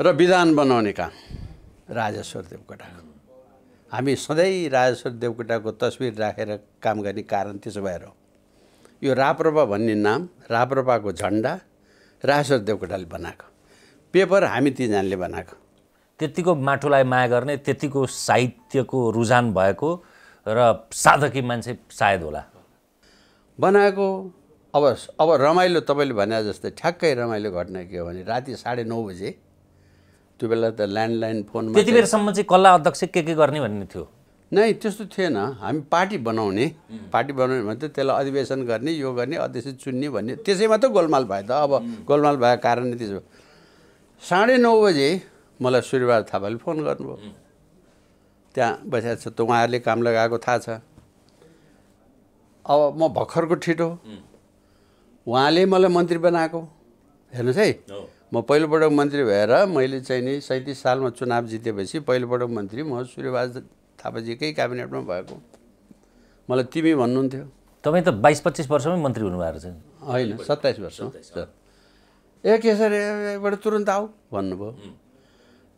र विधान बनाउने काम राजेश्वर देवकोटा हामी सधैँ राजेश्वर देवकोटाको तस्विर राखेर रा काम गर्ने कारण त्यसो भएर हो यो राप्रपा भन्ने नाम राप्रपाको झन्डा राजेश्वर देवकोटाले बनाएको पेपर हामी तिनजनाले बनाएको त्यतिको माटोलाई माया गर्ने त्यतिको साहित्यको रुझान भएको र साधकी मान्छे सायद होला बनाएको अब अब रमाइलो तपाईँले भने जस्तै ठ्याक्कै रमाइलो घटना के हो भने राति साढे नौ बजे त्यो बेला त ल्यान्डलाइन फोन त्यति बेलासम्म चाहिँ कल्ला अध्यक्ष के के गर्ने भन्ने थियो नै त्यस्तो थिएन हामी पार्टी बनाउने पार्टी बनाउने भने त त्यसलाई अधिवेशन गर्ने यो गर्ने अध्यक्ष चुन्ने भन्ने त्यसै मात्रै गोलमाल भयो त अब गोलमाल भएको नै त्यसो साढे नौ बजे मलाई सूर्यबहादुर थापाले फोन गर्नुभयो त्यहाँ बसिरहेको छ त उहाँहरूले काम लगाएको थाहा छ अब म भर्खरको ठिटो उहाँले मलाई मन्त्री बनाएको हेर्नुहोस् है म पहिलोपटक मन्त्री भएर मैले चाहिँ नि सैँतिस सालमा चुनाव जितेपछि पहिलोपटक मन्त्री म सूर्यबहादुर थापाजीकै क्याबिनेटमा भएको मलाई तिमी भन्नुहुन्थ्यो तपाईँ त बाइस पच्चिस वर्षमै मन्त्री हुनुभएको छ होइन सत्ताइस वर्ष ए के सर एबाट तुरन्त आऊ भन्नुभयो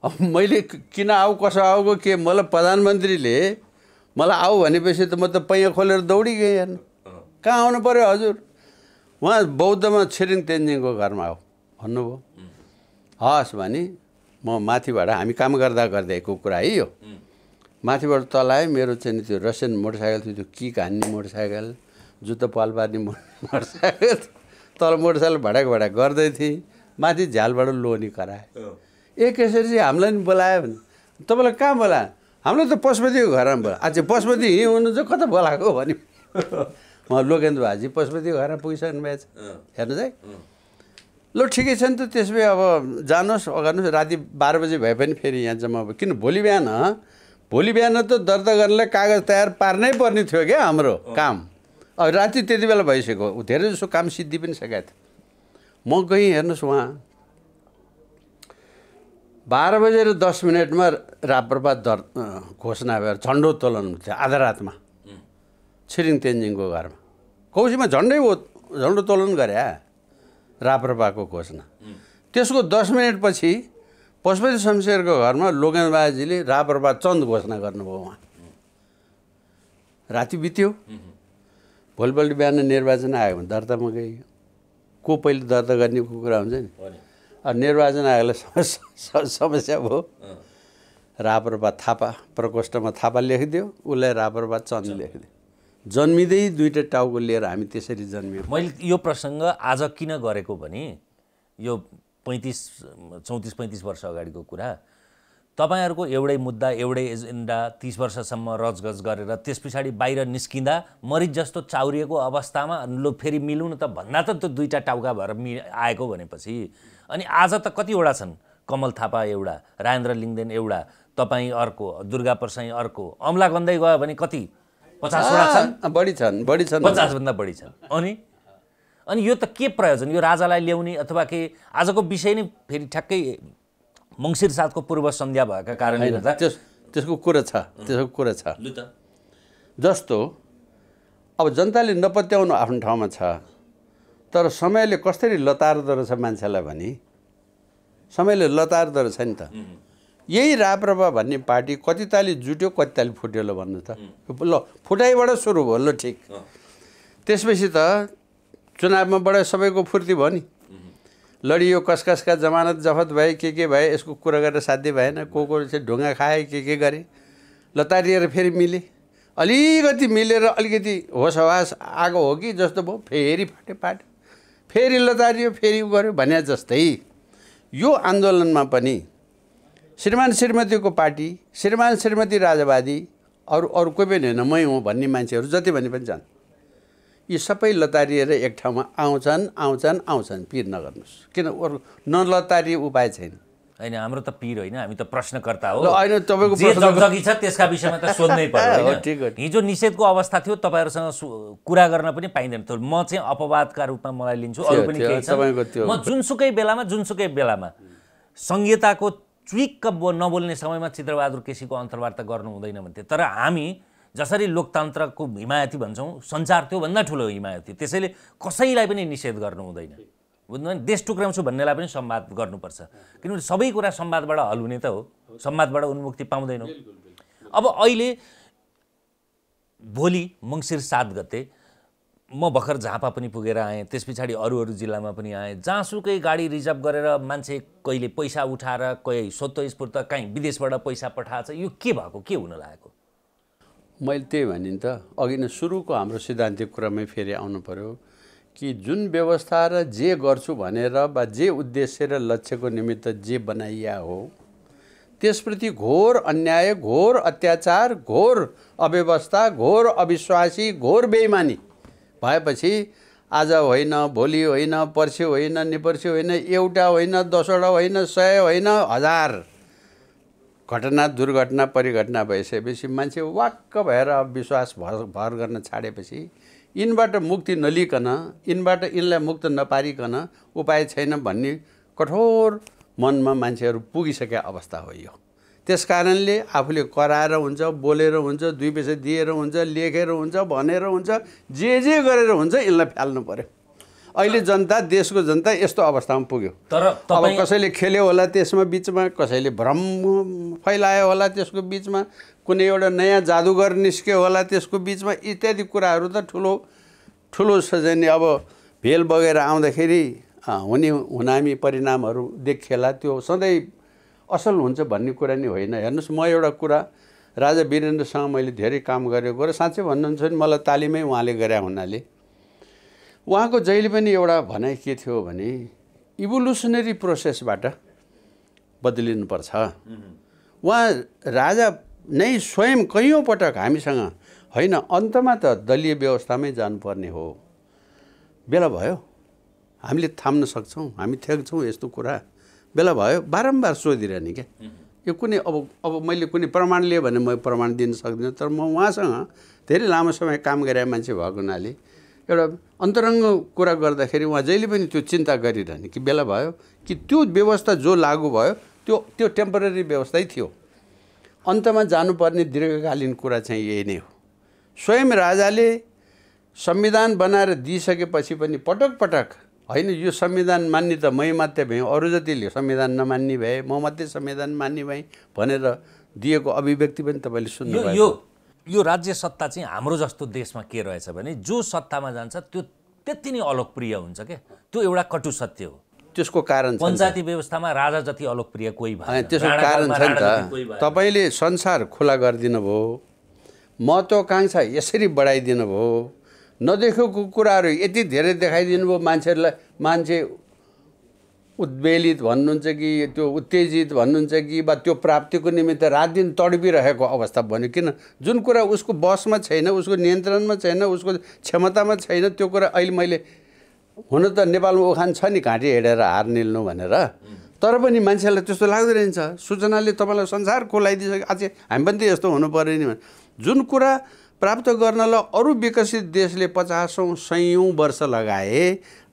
अब मैले किन आऊ कसो आउको के मलाई प्रधानमन्त्रीले मलाई आऊ भनेपछि त म त पैया खोलेर दौडी गएँ हेर्नु कहाँ आउनु पऱ्यो हजुर उहाँ बौद्धमा छिरिङ तेन्जिङको घरमा आऊ भन्नुभयो हस् भने म माथिबाट हामी काम गर्दा गर्दैको कुरा है यो माथिबाट तल आयो मेरो चाहिँ त्यो रसियन मोटरसाइकल थियो त्यो किक हान्ने मोटरसाइकल जुत्ता पाल पार्ने मोटरसाइकल तल मोटरसाइकल भडाक भडाक गर्दै थिएँ माथि झ्यालबाट लोनी कराए एक यसरी चाहिँ हामीलाई पनि बोलायो भने तपाईँलाई कहाँ बोला हामीलाई त पशुपतिको घरमा बोला आज पशुपति यहीँ हुनुहुन्छ कता बोलाएको भन्यो म लोकेन्द्र भाजी पशुपतिको घरमा पुगिसक्नु भएछ हेर्नुहोस् है ल ठिकै छ नि त त्यसो भए अब जानुहोस् अगाड्नुहोस् राति बाह्र बजी भए पनि फेरि यहाँ जम्मा अब किन भोलि बिहान भोलि बिहान त दर्ता गर्नलाई कागज तयार पार्नै पर्ने थियो क्या हाम्रो काम अब राति त्यति बेला भइसक्यो धेरै जसो काम सिद्धि पनि सकेको थियो म गएँ हेर्नुहोस् उहाँ बाह्र बजेर दस मिनटमा राप्रपा दर् घोषणा भएर झन्डोत्तोलन थियो आधा रातमा छिरिङ तेन्जिङको घरमा कौशीमा झन्डै हो झन्डोत्तोलन गरे राप्रपाको घोषणा त्यसको दस मिनटपछि पशुपति शमशेरको घरमा लोकेन्द्र बाजीले राप्रपा चन्द घोषणा गर्नुभयो उहाँ राति बित्यो भोलिपल्ट बिहान निर्वाचन आयो भने दर्तामा गइयो को पहिले दर्ता गर्ने कुरा हुन्छ नि निर्वाचन आयोगलाई समस्या समस्या भयो राप्रपा थापा प्रकोष्ठमा थापा लेखिदियो उसलाई राप्रपा चन्द लेखिदियो जन्मिँदै दुइटा टाउको लिएर हामी त्यसरी जन्मियौँ मैले यो प्रसङ्ग आज किन गरेको भने यो पैँतिस चौतिस पैँतिस वर्ष अगाडिको कुरा तपाईँहरूको एउटै मुद्दा एउटै एजेन्डा तिस वर्षसम्म रजगज गरेर त्यस पछाडि बाहिर निस्किँदा मरिच जस्तो चाउरिएको अवस्थामा लो फेरि मिलौँ न त भन्दा त त्यो दुईवटा टाउका भएर मि आएको भनेपछि अनि आज त कतिवटा छन् कमल थापा एउटा राजेन्द्र लिङ्गदेन एउटा तपाईँ अर्को दुर्गा प्रसाई अर्को अमला गन्दै गयो भने कति पचासवटा छन् बढी छन् बढी छन् पचासभन्दा बढी छन् अनि अनि यो त के प्रयोजन यो राजालाई ल्याउने अथवा के आजको विषय नै फेरि ठ्याक्कै मङ्सिर साथको पूर्व सन्ध्या भएको कारणले गर्दा त्यस त्यसको कुरो छ त्यसको कुरा छ जस्तो अब जनताले नपत्याउनु आफ्नो ठाउँमा छ तर समयले कसरी लतार्दो रहेछ मान्छेलाई भने समयले लतार्दो रहेछ नि त यही राप्रपा भन्ने पार्टी कति ताली जुट्यो कति ताली फुट्यो ल भन्नु त ल फुटाइबाट सुरु भयो ल ठिक त्यसपछि त चुनावमा बडा सबैको फुर्ती भयो नि लडियो कस कसका जमानत जफत भए के के भए यसको कुरा गरेर साध्य भएन को को चाहिँ ढुङ्गा खाए के के गरे लतारिएर फेरि मिले अलिकति मिलेर अलिकति होस हवास आएको हो कि जस्तो भयो फेरि फाट्यो पाट्यो फेरि लतारियो फेरि गऱ्यो भने जस्तै यो आन्दोलनमा पनि श्रीमान श्रीमतीको पार्टी श्रीमान श्रीमती राजावादी अरू अरू कोही पनि होइन मै हो भन्ने मान्छेहरू जति भने पनि छन् यी सबै लतारिएर एक ठाउँमा आउँछन् आउँछन् आउँछन् पिर नगर्नुहोस् किन अरू नलतारिए उपाय छैन होइन हाम्रो त पिर होइन हामी त प्रश्नकर्ता हो होइन तपाईँको छ त्यसका विषयमा त सोध्नै पर्यो हिजो निषेधको अवस्था थियो तपाईँहरूसँग कुरा गर्न पनि पाइँदैन थियो म चाहिँ अपवादका रूपमा मलाई लिन्छु अरू पनि म जुनसुकै बेलामा जुनसुकै बेलामा संहिताको चुइक्क बो नबोल्ने समयमा चित्रबहादुर केसीको अन्तर्वार्ता गर्नु हुँदैन भन्थे तर हामी जसरी लोकतन्त्रको हिमायती भन्छौँ सञ्चार त्योभन्दा ठुलो हिमायती त्यसैले कसैलाई पनि निषेध गर्नु हुँदैन बुझ्नु भने देश टुक्राउँछु भन्नेलाई पनि संवाद गर्नुपर्छ किनभने सबै कुरा संवादबाट हल हुने त हो संवादबाट उन्मुक्ति पाउँदैनौँ अब अहिले भोलि मङ्सिर सात गते म भर्खर झापा पनि पुगेर आएँ त्यस पछाडि अरू अरू जिल्लामा पनि आएँ जहाँसुकै गाडी रिजर्भ गरेर मान्छे कहिले पैसा उठाएर कोही स्वतस्फूर्त काहीँ विदेशबाट पैसा पठाएछ यो के भएको के हुन लागेको मैले त्यही भने त अघि नै सुरुको हाम्रो सिद्धान्तिक कुरामै फेरि आउनु पऱ्यो कि जुन व्यवस्था र जे गर्छु भनेर वा जे उद्देश्य र लक्ष्यको निमित्त जे बनाइया हो त्यसप्रति घोर अन्याय घोर अत्याचार घोर अव्यवस्था घोर अविश्वासी घोर बेइमानी भएपछि आज होइन भोलि होइन पर्सि होइन निपर्सि होइन एउटा होइन दसवटा होइन सय होइन हजार घटना दुर्घटना परिघटना भइसकेपछि मान्छे वाक्क भएर विश्वास भर भर गर्न छाडेपछि यिनबाट मुक्ति नलिकन यिनबाट यिनलाई मुक्त नपारिकन उपाय छैन भन्ने कठोर मनमा मान्छेहरू पुगिसकेका अवस्था हो यो त्यस कारणले आफूले कराएर हुन्छ बोलेर हुन्छ दुई पैसा दिएर हुन्छ लेखेर हुन्छ भनेर हुन्छ जे जे गरेर हुन्छ यसलाई फाल्नु पऱ्यो अहिले जनता देशको जनता यस्तो अवस्थामा पुग्यो तर अब कसैले खेल्यो होला त्यसमा बिचमा कसैले भ्रम फैलायो होला त्यसको बिचमा कुनै एउटा नयाँ जादुगर निस्क्यो होला त्यसको बिचमा इत्यादि कुराहरू त ठुलो ठुलो सजाने अब भेल बगेर आउँदाखेरि हुने हुनामी परिणामहरू देखिएला त्यो सधैँ असल हुन्छ भन्ने कुरा नै होइन हेर्नुहोस् म एउटा कुरा राजा वीरेन्द्रसँग मैले धेरै काम गरेको र साँच्चै भन्नुहुन्छ भने मलाई तालिमै उहाँले गरे हुनाले उहाँको जहिले पनि एउटा भनाइ के थियो भने इभोल्युसनरी प्रोसेसबाट बदलिनुपर्छ उहाँ राजा नै स्वयं कैयौँ पटक हामीसँग होइन अन्तमा त दलीय व्यवस्थामै जानुपर्ने हो बेला भयो हामीले थाम्न सक्छौँ हामी थ्याक्छौँ यस्तो कुरा बेला भयो बारम्बार सोधिरहने क्या यो कुनै अब अब मैले कुनै प्रमाण लिएँ भने म प्रमाण दिन सक्दिनँ तर म उहाँसँग धेरै लामो समय काम गरे मान्छे भएको हुनाले एउटा अन्तरङ्ग कुरा गर्दाखेरि उहाँ जहिले पनि त्यो चिन्ता गरिरहने कि बेला भयो कि त्यो व्यवस्था जो लागु भयो त्यो त्यो टेम्पररी व्यवस्थै थियो अन्तमा जानुपर्ने दीर्घकालीन कुरा चाहिँ यही नै हो स्वयं राजाले संविधान बनाएर दिइसकेपछि पनि पटक पटक होइन यो संविधान मान्ने त मै मात्रै भएँ अरू जतिले संविधान नमान्ने भए म मात्रै संविधान मान्ने भएँ भनेर दिएको अभिव्यक्ति पनि तपाईँले सुन्नु यो, यो राज्य सत्ता चाहिँ हाम्रो जस्तो देशमा के रहेछ भने जो सत्तामा जान्छ त्यो त्यति नै अलोकप्रिय हुन्छ क्या त्यो एउटा कटु सत्य हो त्यसको कारण पञ्चायती व्यवस्थामा राजा जति अलोकप्रिय कोही भएन त्यसको कारण छ नि त तपाईँले संसार खुला गरिदिनु भयो महत्त्वाकाङ्क्षा यसरी बढाइदिनु भयो नदेखेको कुराहरू यति धेरै देखाइदिनु भयो मान्छेहरूलाई मान्छे उद्वेलित भन्नुहुन्छ कि त्यो उत्तेजित भन्नुहुन्छ कि वा त्यो प्राप्तिको निमित्त रात दिन तडपिरहेको अवस्था भन्यो किन जुन कुरा उसको बसमा छैन उसको नियन्त्रणमा छैन उसको क्षमतामा छैन त्यो कुरा अहिले मैले हुन त नेपालमा उखान छ नि घाँटी हेडेर हार निल्नु भनेर तर पनि मान्छेलाई त्यस्तो लाग्दो रहेछ सूचनाले तपाईँलाई संसार खोलाइदिइसक्यो अझै हामी पनि त यस्तो हुनु पऱ्यो नि जुन कुरा प्राप्त गर्नलाई अरू विकसित देशले पचासौँ सयौँ वर्ष लगाए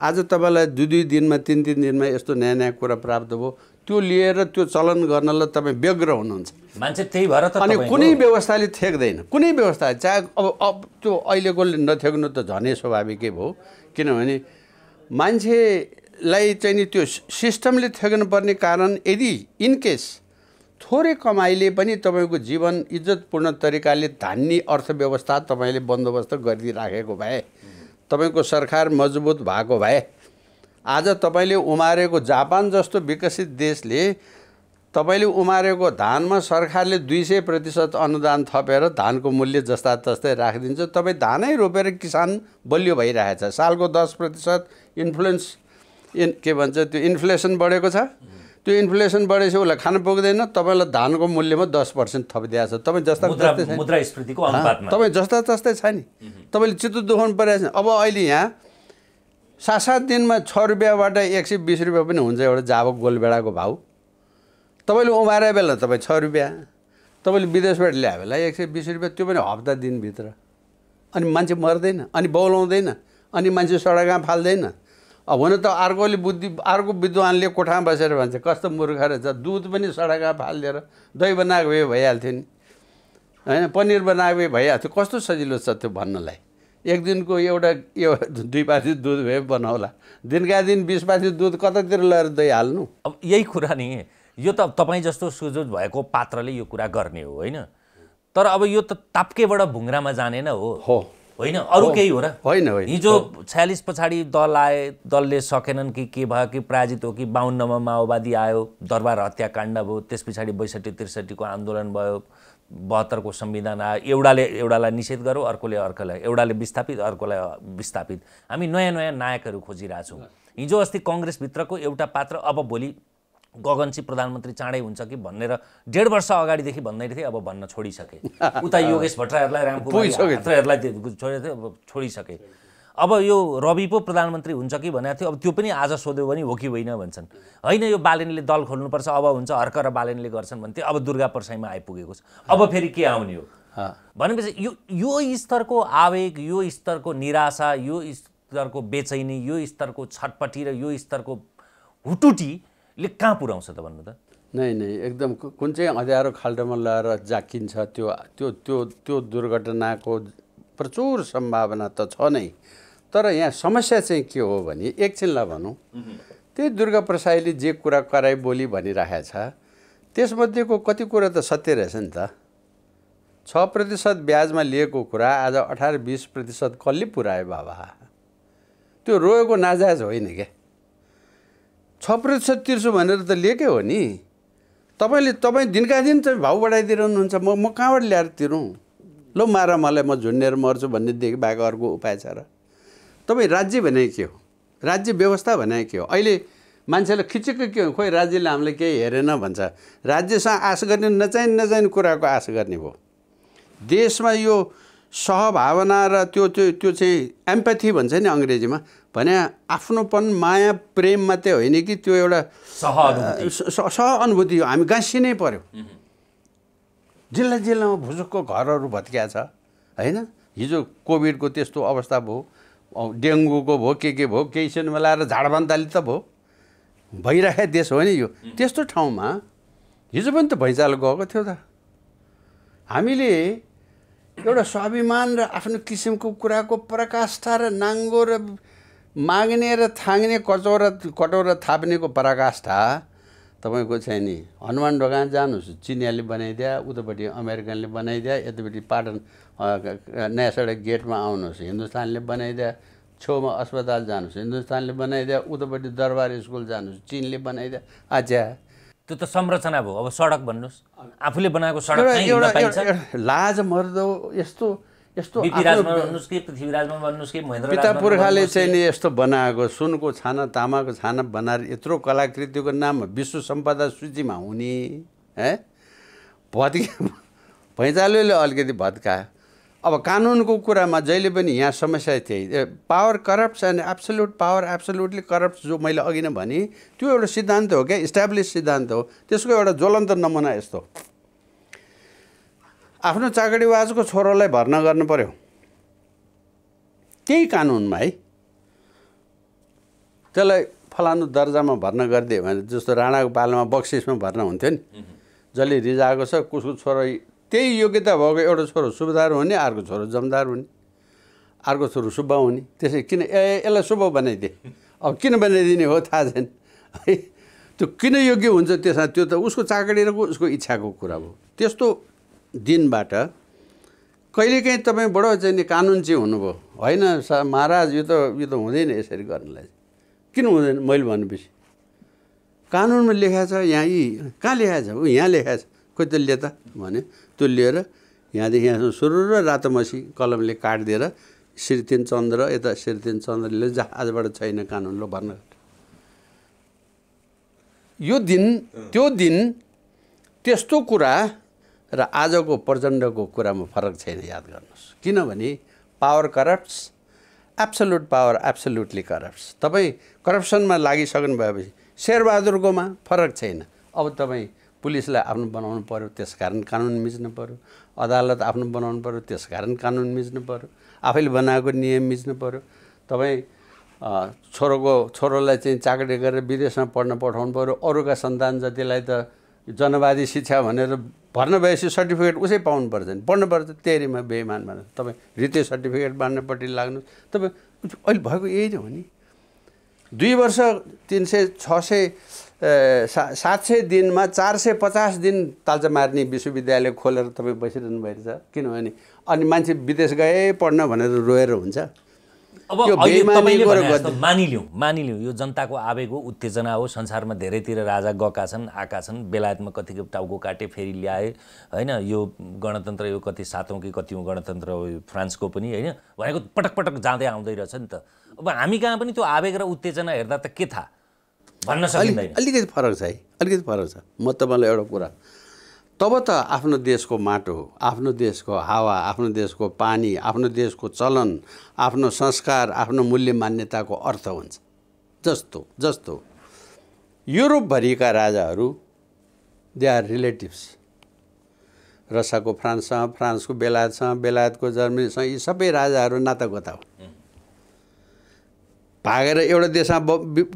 आज तपाईँलाई दुई दुई दिनमा तिन तिन दिनमा यस्तो नयाँ नयाँ कुरा प्राप्त भयो त्यो लिएर त्यो चलन गर्नलाई तपाईँ व्यग्र हुनुहुन्छ मान्छे त्यही भएर त अनि कुनै व्यवस्थाले थ्याक्दैन कुनै व्यवस्था चाहे अब अब त्यो अहिलेकोले नथ्याक्नु त झनै स्वाभाविकै भयो किनभने मान्छेलाई चाहिँ नि त्यो सिस्टमले थ्याक्नुपर्ने कारण यदि इनकेस थोरै कमाइले पनि तपाईँको जीवन इज्जतपूर्ण तरिकाले धान्ने अर्थव्यवस्था तपाईँले बन्दोबस्त गरिदिइराखेको भए तपाईँको सरकार मजबुत भएको भए आज तपाईँले उमारेको जापान जस्तो विकसित देशले तपाईँले उमारेको धानमा सरकारले दुई सय प्रतिशत अनुदान थपेर धानको मूल्य जस्ता तस्तै राखिदिन्छ तपाईँ धानै रोपेर किसान बलियो भइरहेछ सालको दस प्रतिशत इन्फ्लुएन्स इन के भन्छ त्यो इन्फ्लेसन बढेको छ त्यो इन्फ्लेसन बढेपछि उसलाई खान पुग्दैन तपाईँलाई धानको मूल्यमा दस पर्सेन्ट थपिदिएको छ तपाईँ जस्ता जस्तै तपाईँ जस्ता जस्तै छ नि तपाईँले चित्त दुखाउनु परेको छ अब अहिले यहाँ सात सात दिनमा छ रुपियाँबाट एक सय बिस रुपियाँ पनि हुन्छ एउटा जाबक गोलबेडाको भाउ तपाईँले उमारे बेला तपाईँ छ रुपियाँ तपाईँले विदेशबाट ल्यायो बेला एक सय बिस रुपियाँ त्यो पनि हप्ता दिनभित्र अनि मान्छे मर्दैन अनि बौलाउँदैन अनि मान्छे सडकमा फाल्दैन अब हुन त अर्कोले बुद्धि अर्को विद्वानले कोठामा बसेर भन्छ कस्तो मूर्ख रहेछ दुध पनि सडकमा फालिदिएर दही बनाएको भए भइहाल्थ्यो नि होइन पनिर बनाएको भए भइहाल्थ्यो कस्तो सजिलो छ त्यो भन्नलाई एक दिनको एउटा यो दुई पाथी दुध भए बनाउला दिनका दिन बिस पाथी दुध कतातिर लगेर दही हाल्नु अब यही कुरा नि यो त तपाईँ जस्तो सुजुज भएको पात्रले यो कुरा गर्ने हो होइन तर अब यो त ताप्केबाट भुङ्ग्रामा जाने नै हो होइन अरू केही हो र होइन हिजो छ्यालिस पछाडि दल आए दलले सकेनन् कि के भयो कि पराजित हो कि बाहन्नमा माओवादी आयो दरबार हत्याकाण्ड भयो त्यस पछाडि बैसठी त्रिसठीको आन्दोलन भयो बहत्तरको संविधान आयो एउटाले एउटालाई निषेध गर्यो अर्कोले अर्कोलाई एउटाले विस्थापित अर्कोलाई विस्थापित हामी नयाँ नयाँ नायकहरू खोजिरहेछौँ हिजो अस्ति कङ्ग्रेसभित्रको एउटा पात्र अब भोलि गगन गगनसी प्रधानमन्त्री चाँडै हुन्छ कि भनेर डेढ वर्ष अगाडिदेखि भन्दै थिएँ अब भन्न छोडिसके उता योगेश भट्टराईहरूलाई रामकुमारहरूलाई छोडेको थियो अब छोडिसके अब यो रवि पो प्रधानमन्त्री हुन्छ कि भनेको थियो अब त्यो पनि आज सोध्यो भने हो कि होइन भन्छन् होइन यो बालेनले दल खोल्नुपर्छ अब हुन्छ हर्क र बालेनले गर्छन् भन्थ्यो अब दुर्गा परसाईमा आइपुगेको छ अब फेरि के आउने हो भनेपछि यो यो स्तरको आवेग यो स्तरको निराशा यो स्तरको बेचैनी यो स्तरको छटपटी र यो स्तरको हुटुटी ले कहाँ पुऱ्याउँछ त भन्नु त नै नै एकदम कुन चाहिँ अँध्यारो खाल्टोमा लगाएर जाकिन्छ त्यो त्यो त्यो त्यो दुर्घटनाको प्रचुर सम्भावना त छ नै तर यहाँ समस्या चाहिँ के हो भने एकछिनलाई भनौँ त्यही दुर्गा प्रसाईले जे कुरा कराई बोली भनिराखेको छ त्यसमध्येको कति कुरा त सत्य रहेछ नि त छ प्रतिशत ब्याजमा लिएको कुरा आज अठार बिस प्रतिशत कसले पुऱ्यायो बाबा त्यो रोएको नाजायज होइन क्या छ प्रतिशत तिर्छु भनेर त लिएकै हो नि तपाईँले तपाईँ दिनका दिन चाहिँ भाउ बढाइदिइरहनुहुन्छ म म कहाँबाट ल्याएर तिरौँ ल मार मलाई म झुन्डेर मर्छु भन्नेदेखि बाहेक अर्को उपाय छ र तपाईँ राज्य भने के हो राज्य व्यवस्था भने के हो अहिले मान्छेलाई खिचेको के हो खोइ राज्यले हामीलाई केही हेरेन भन्छ राज्यसँग आश गर्ने नचाहिने नचाहिने कुराको आश गर्ने भयो देशमा यो सहभावना र त्यो त्यो त्यो चाहिँ एम्प्याथी भन्छ नि अङ्ग्रेजीमा भने आफ्नोपन माया प्रेम मात्रै होइन कि त्यो एउटा सह अनुभूति हो हामी गाँसिनै पऱ्यो जिल्ला जिल्लामा भुजुकको घरहरू भत्किया छ होइन हिजो कोभिडको त्यस्तो अवस्था भयो डेङ्गुको भयो के के भयो केही सेनमा लगाएर झाडबन्दाली त भयो भइरहेको देश हो नि यो त्यस्तो ठाउँमा हिजो पनि त भैँचालो गएको थियो त हामीले एउटा स्वाभिमान र आफ्नो किसिमको कुराको पराकाष्ठा र नाङ्गो र माग्ने र थाङ्ने कचौरा कटौरा थाप्नेको पराकाष्ठा तपाईँको चाहिँ नि हनुमान ढोकान जानुहोस् चिनियाले बनाइदिया उतापट्टि अमेरिकनले बनाइदिया यतापट्टि पाटन नयाँ सडक गेटमा आउनुहोस् हिन्दुस्तानले बनाइदिया छेउमा अस्पताल जानुहोस् हिन्दुस्तानले बनाइदिया उतापट्टि दरबार स्कुल जानुहोस् चिनले बनाइदिया आज्या त्यो त संरचना भयो अब सडक भन्नुहोस् आफूले बनाएको सडक लाज मर्दो यस्तो यस्तो पिता पुर्खाले चाहिँ नि यस्तो बनाएको सुनको छाना तामाको छाना बनाएर यत्रो कलाकृतिको नाम विश्व सम्पदा सूचीमा हुने है भत्कियो भैँचालुले अलिकति भत्कायो अब कानुनको कुरामा जहिले पनि यहाँ समस्या त्यही power corrupt and absolute power absolutely corrupt जो मैले अघि नै भने त्यो एउटा सिद्धान्त हो क्या इस्टाब्लिस सिद्धान्त हो त्यसको एउटा ज्वलन्त नमुना यस्तो आफ्नो चाकडीवाजको छोरोलाई भर्ना गर्नु पऱ्यो त्यही कानुनमा है त्यसलाई फलानु दर्जामा भर्ना गरिदियो भने जस्तो राणाको पालामा बक्सिसमा भर्ना हुन्थ्यो नि जसले रिजाएको छ कसको छोरो त्यही योग्यता भएको एउटा छोरो सुबेदार हुने अर्को छोरो जमदार हुने अर्को छोरो सुब्बा हुने त्यसै किन ए यसलाई सुब्बा बनाइदिए अब किन बनाइदिने हो थाहा छैन है त्यो किन योग्य हुन्छ त्यसमा त्यो त उसको चाकडी र उसको इच्छाको कुरा हो त्यस्तो दिनबाट कहिलेकाहीँ तपाईँ बडो चाहिँ नि कानुन चाहिँ हुनुभयो होइन महाराज यो त यो त हुँदैन यसरी गर्नलाई किन हुँदैन मैले भनेपछि कानुनमा लेखाएको छ यहाँ यी कहाँ लेखाएको छ ऊ यहाँ लेखाएको छ खोइ त ले त भन्यो त्यो लिएर यहाँदेखि यहाँसम्म सुरु र रातो कलमले काटिदिएर श्रीतिन चन्द्र यता श्रीतिन चन्द्रले जहाजबाट छैन कानुन ल भन्न यो दिन त्यो दिन त्यस्तो कुरा र आजको प्रचण्डको कुरामा फरक छैन याद गर्नुहोस् किनभने power corrupts absolute power absolutely corrupts तपाईँ करप्सनमा लागिसक्नु भएपछि शेरबहादुरकोमा फरक छैन अब तपाईँ पुलिसलाई आफ्नो बनाउनु पऱ्यो त्यस कारण कानुन मिच्नु पऱ्यो अदालत आफ्नो बनाउनु पऱ्यो त्यस कारण कानुन मिच्नु पऱ्यो आफैले बनाएको नियम मिच्नु पऱ्यो तपाईँ छोरोको छोरोलाई चाहिँ चाकरी गरेर विदेशमा पढ्न पठाउनु पऱ्यो अरूका सन्तान जतिलाई त जनवादी शिक्षा भनेर भर्न भएपछि सर्टिफिकेट उसै पाउनु पर्छ नि पर्छ तयारीमा बेमान भनेर तपाईँ रित्यो सर्टिफिकेट बाँड्नपट्टि लाग्नु तपाईँ अहिले भएको यही नै हो नि दुई वर्ष तिन सय छ सय सा सात सय दिनमा चार सय पचास दिन ताल्चा मार्ने विश्वविद्यालय खोलेर तपाईँ बसिरहनु भएको छ किनभने अनि मान्छे विदेश गए पढ्न भनेर रोएर हुन्छ अब मानिलिउँ मानिलिउँ यो जनताको आवेग हो उत्तेजना हो संसारमा धेरैतिर राजा गएका छन् आएका छन् बेलायतमा कतिको टाउको काटे फेरि ल्याए होइन यो गणतन्त्र यो कति सातौँ कि कति गणतन्त्र हो फ्रान्सको पनि होइन भनेको पटक पटक जाँदै आउँदै रहेछ नि त अब हामी कहाँ पनि त्यो आवेग र उत्तेजना हेर्दा त के थाहा भन्न सकिँदैन अलिकति फरक छ है अलिकति फरक छ म तपाईँलाई एउटा कुरा तब त आफ्नो देशको माटो आफ्नो देशको हावा आफ्नो देशको पानी आफ्नो देशको चलन आफ्नो संस्कार आफ्नो मूल्य मान्यताको अर्थ हुन्छ जस्तो जस्तो युरोपभरिका राजाहरू दे आर रिलेटिभ्स रसाको फ्रान्ससँग फ्रान्सको बेलायतसँग बेलायतको जर्मनीसँग यी सबै राजाहरू नातागोता हो भागेर एउटा देशमा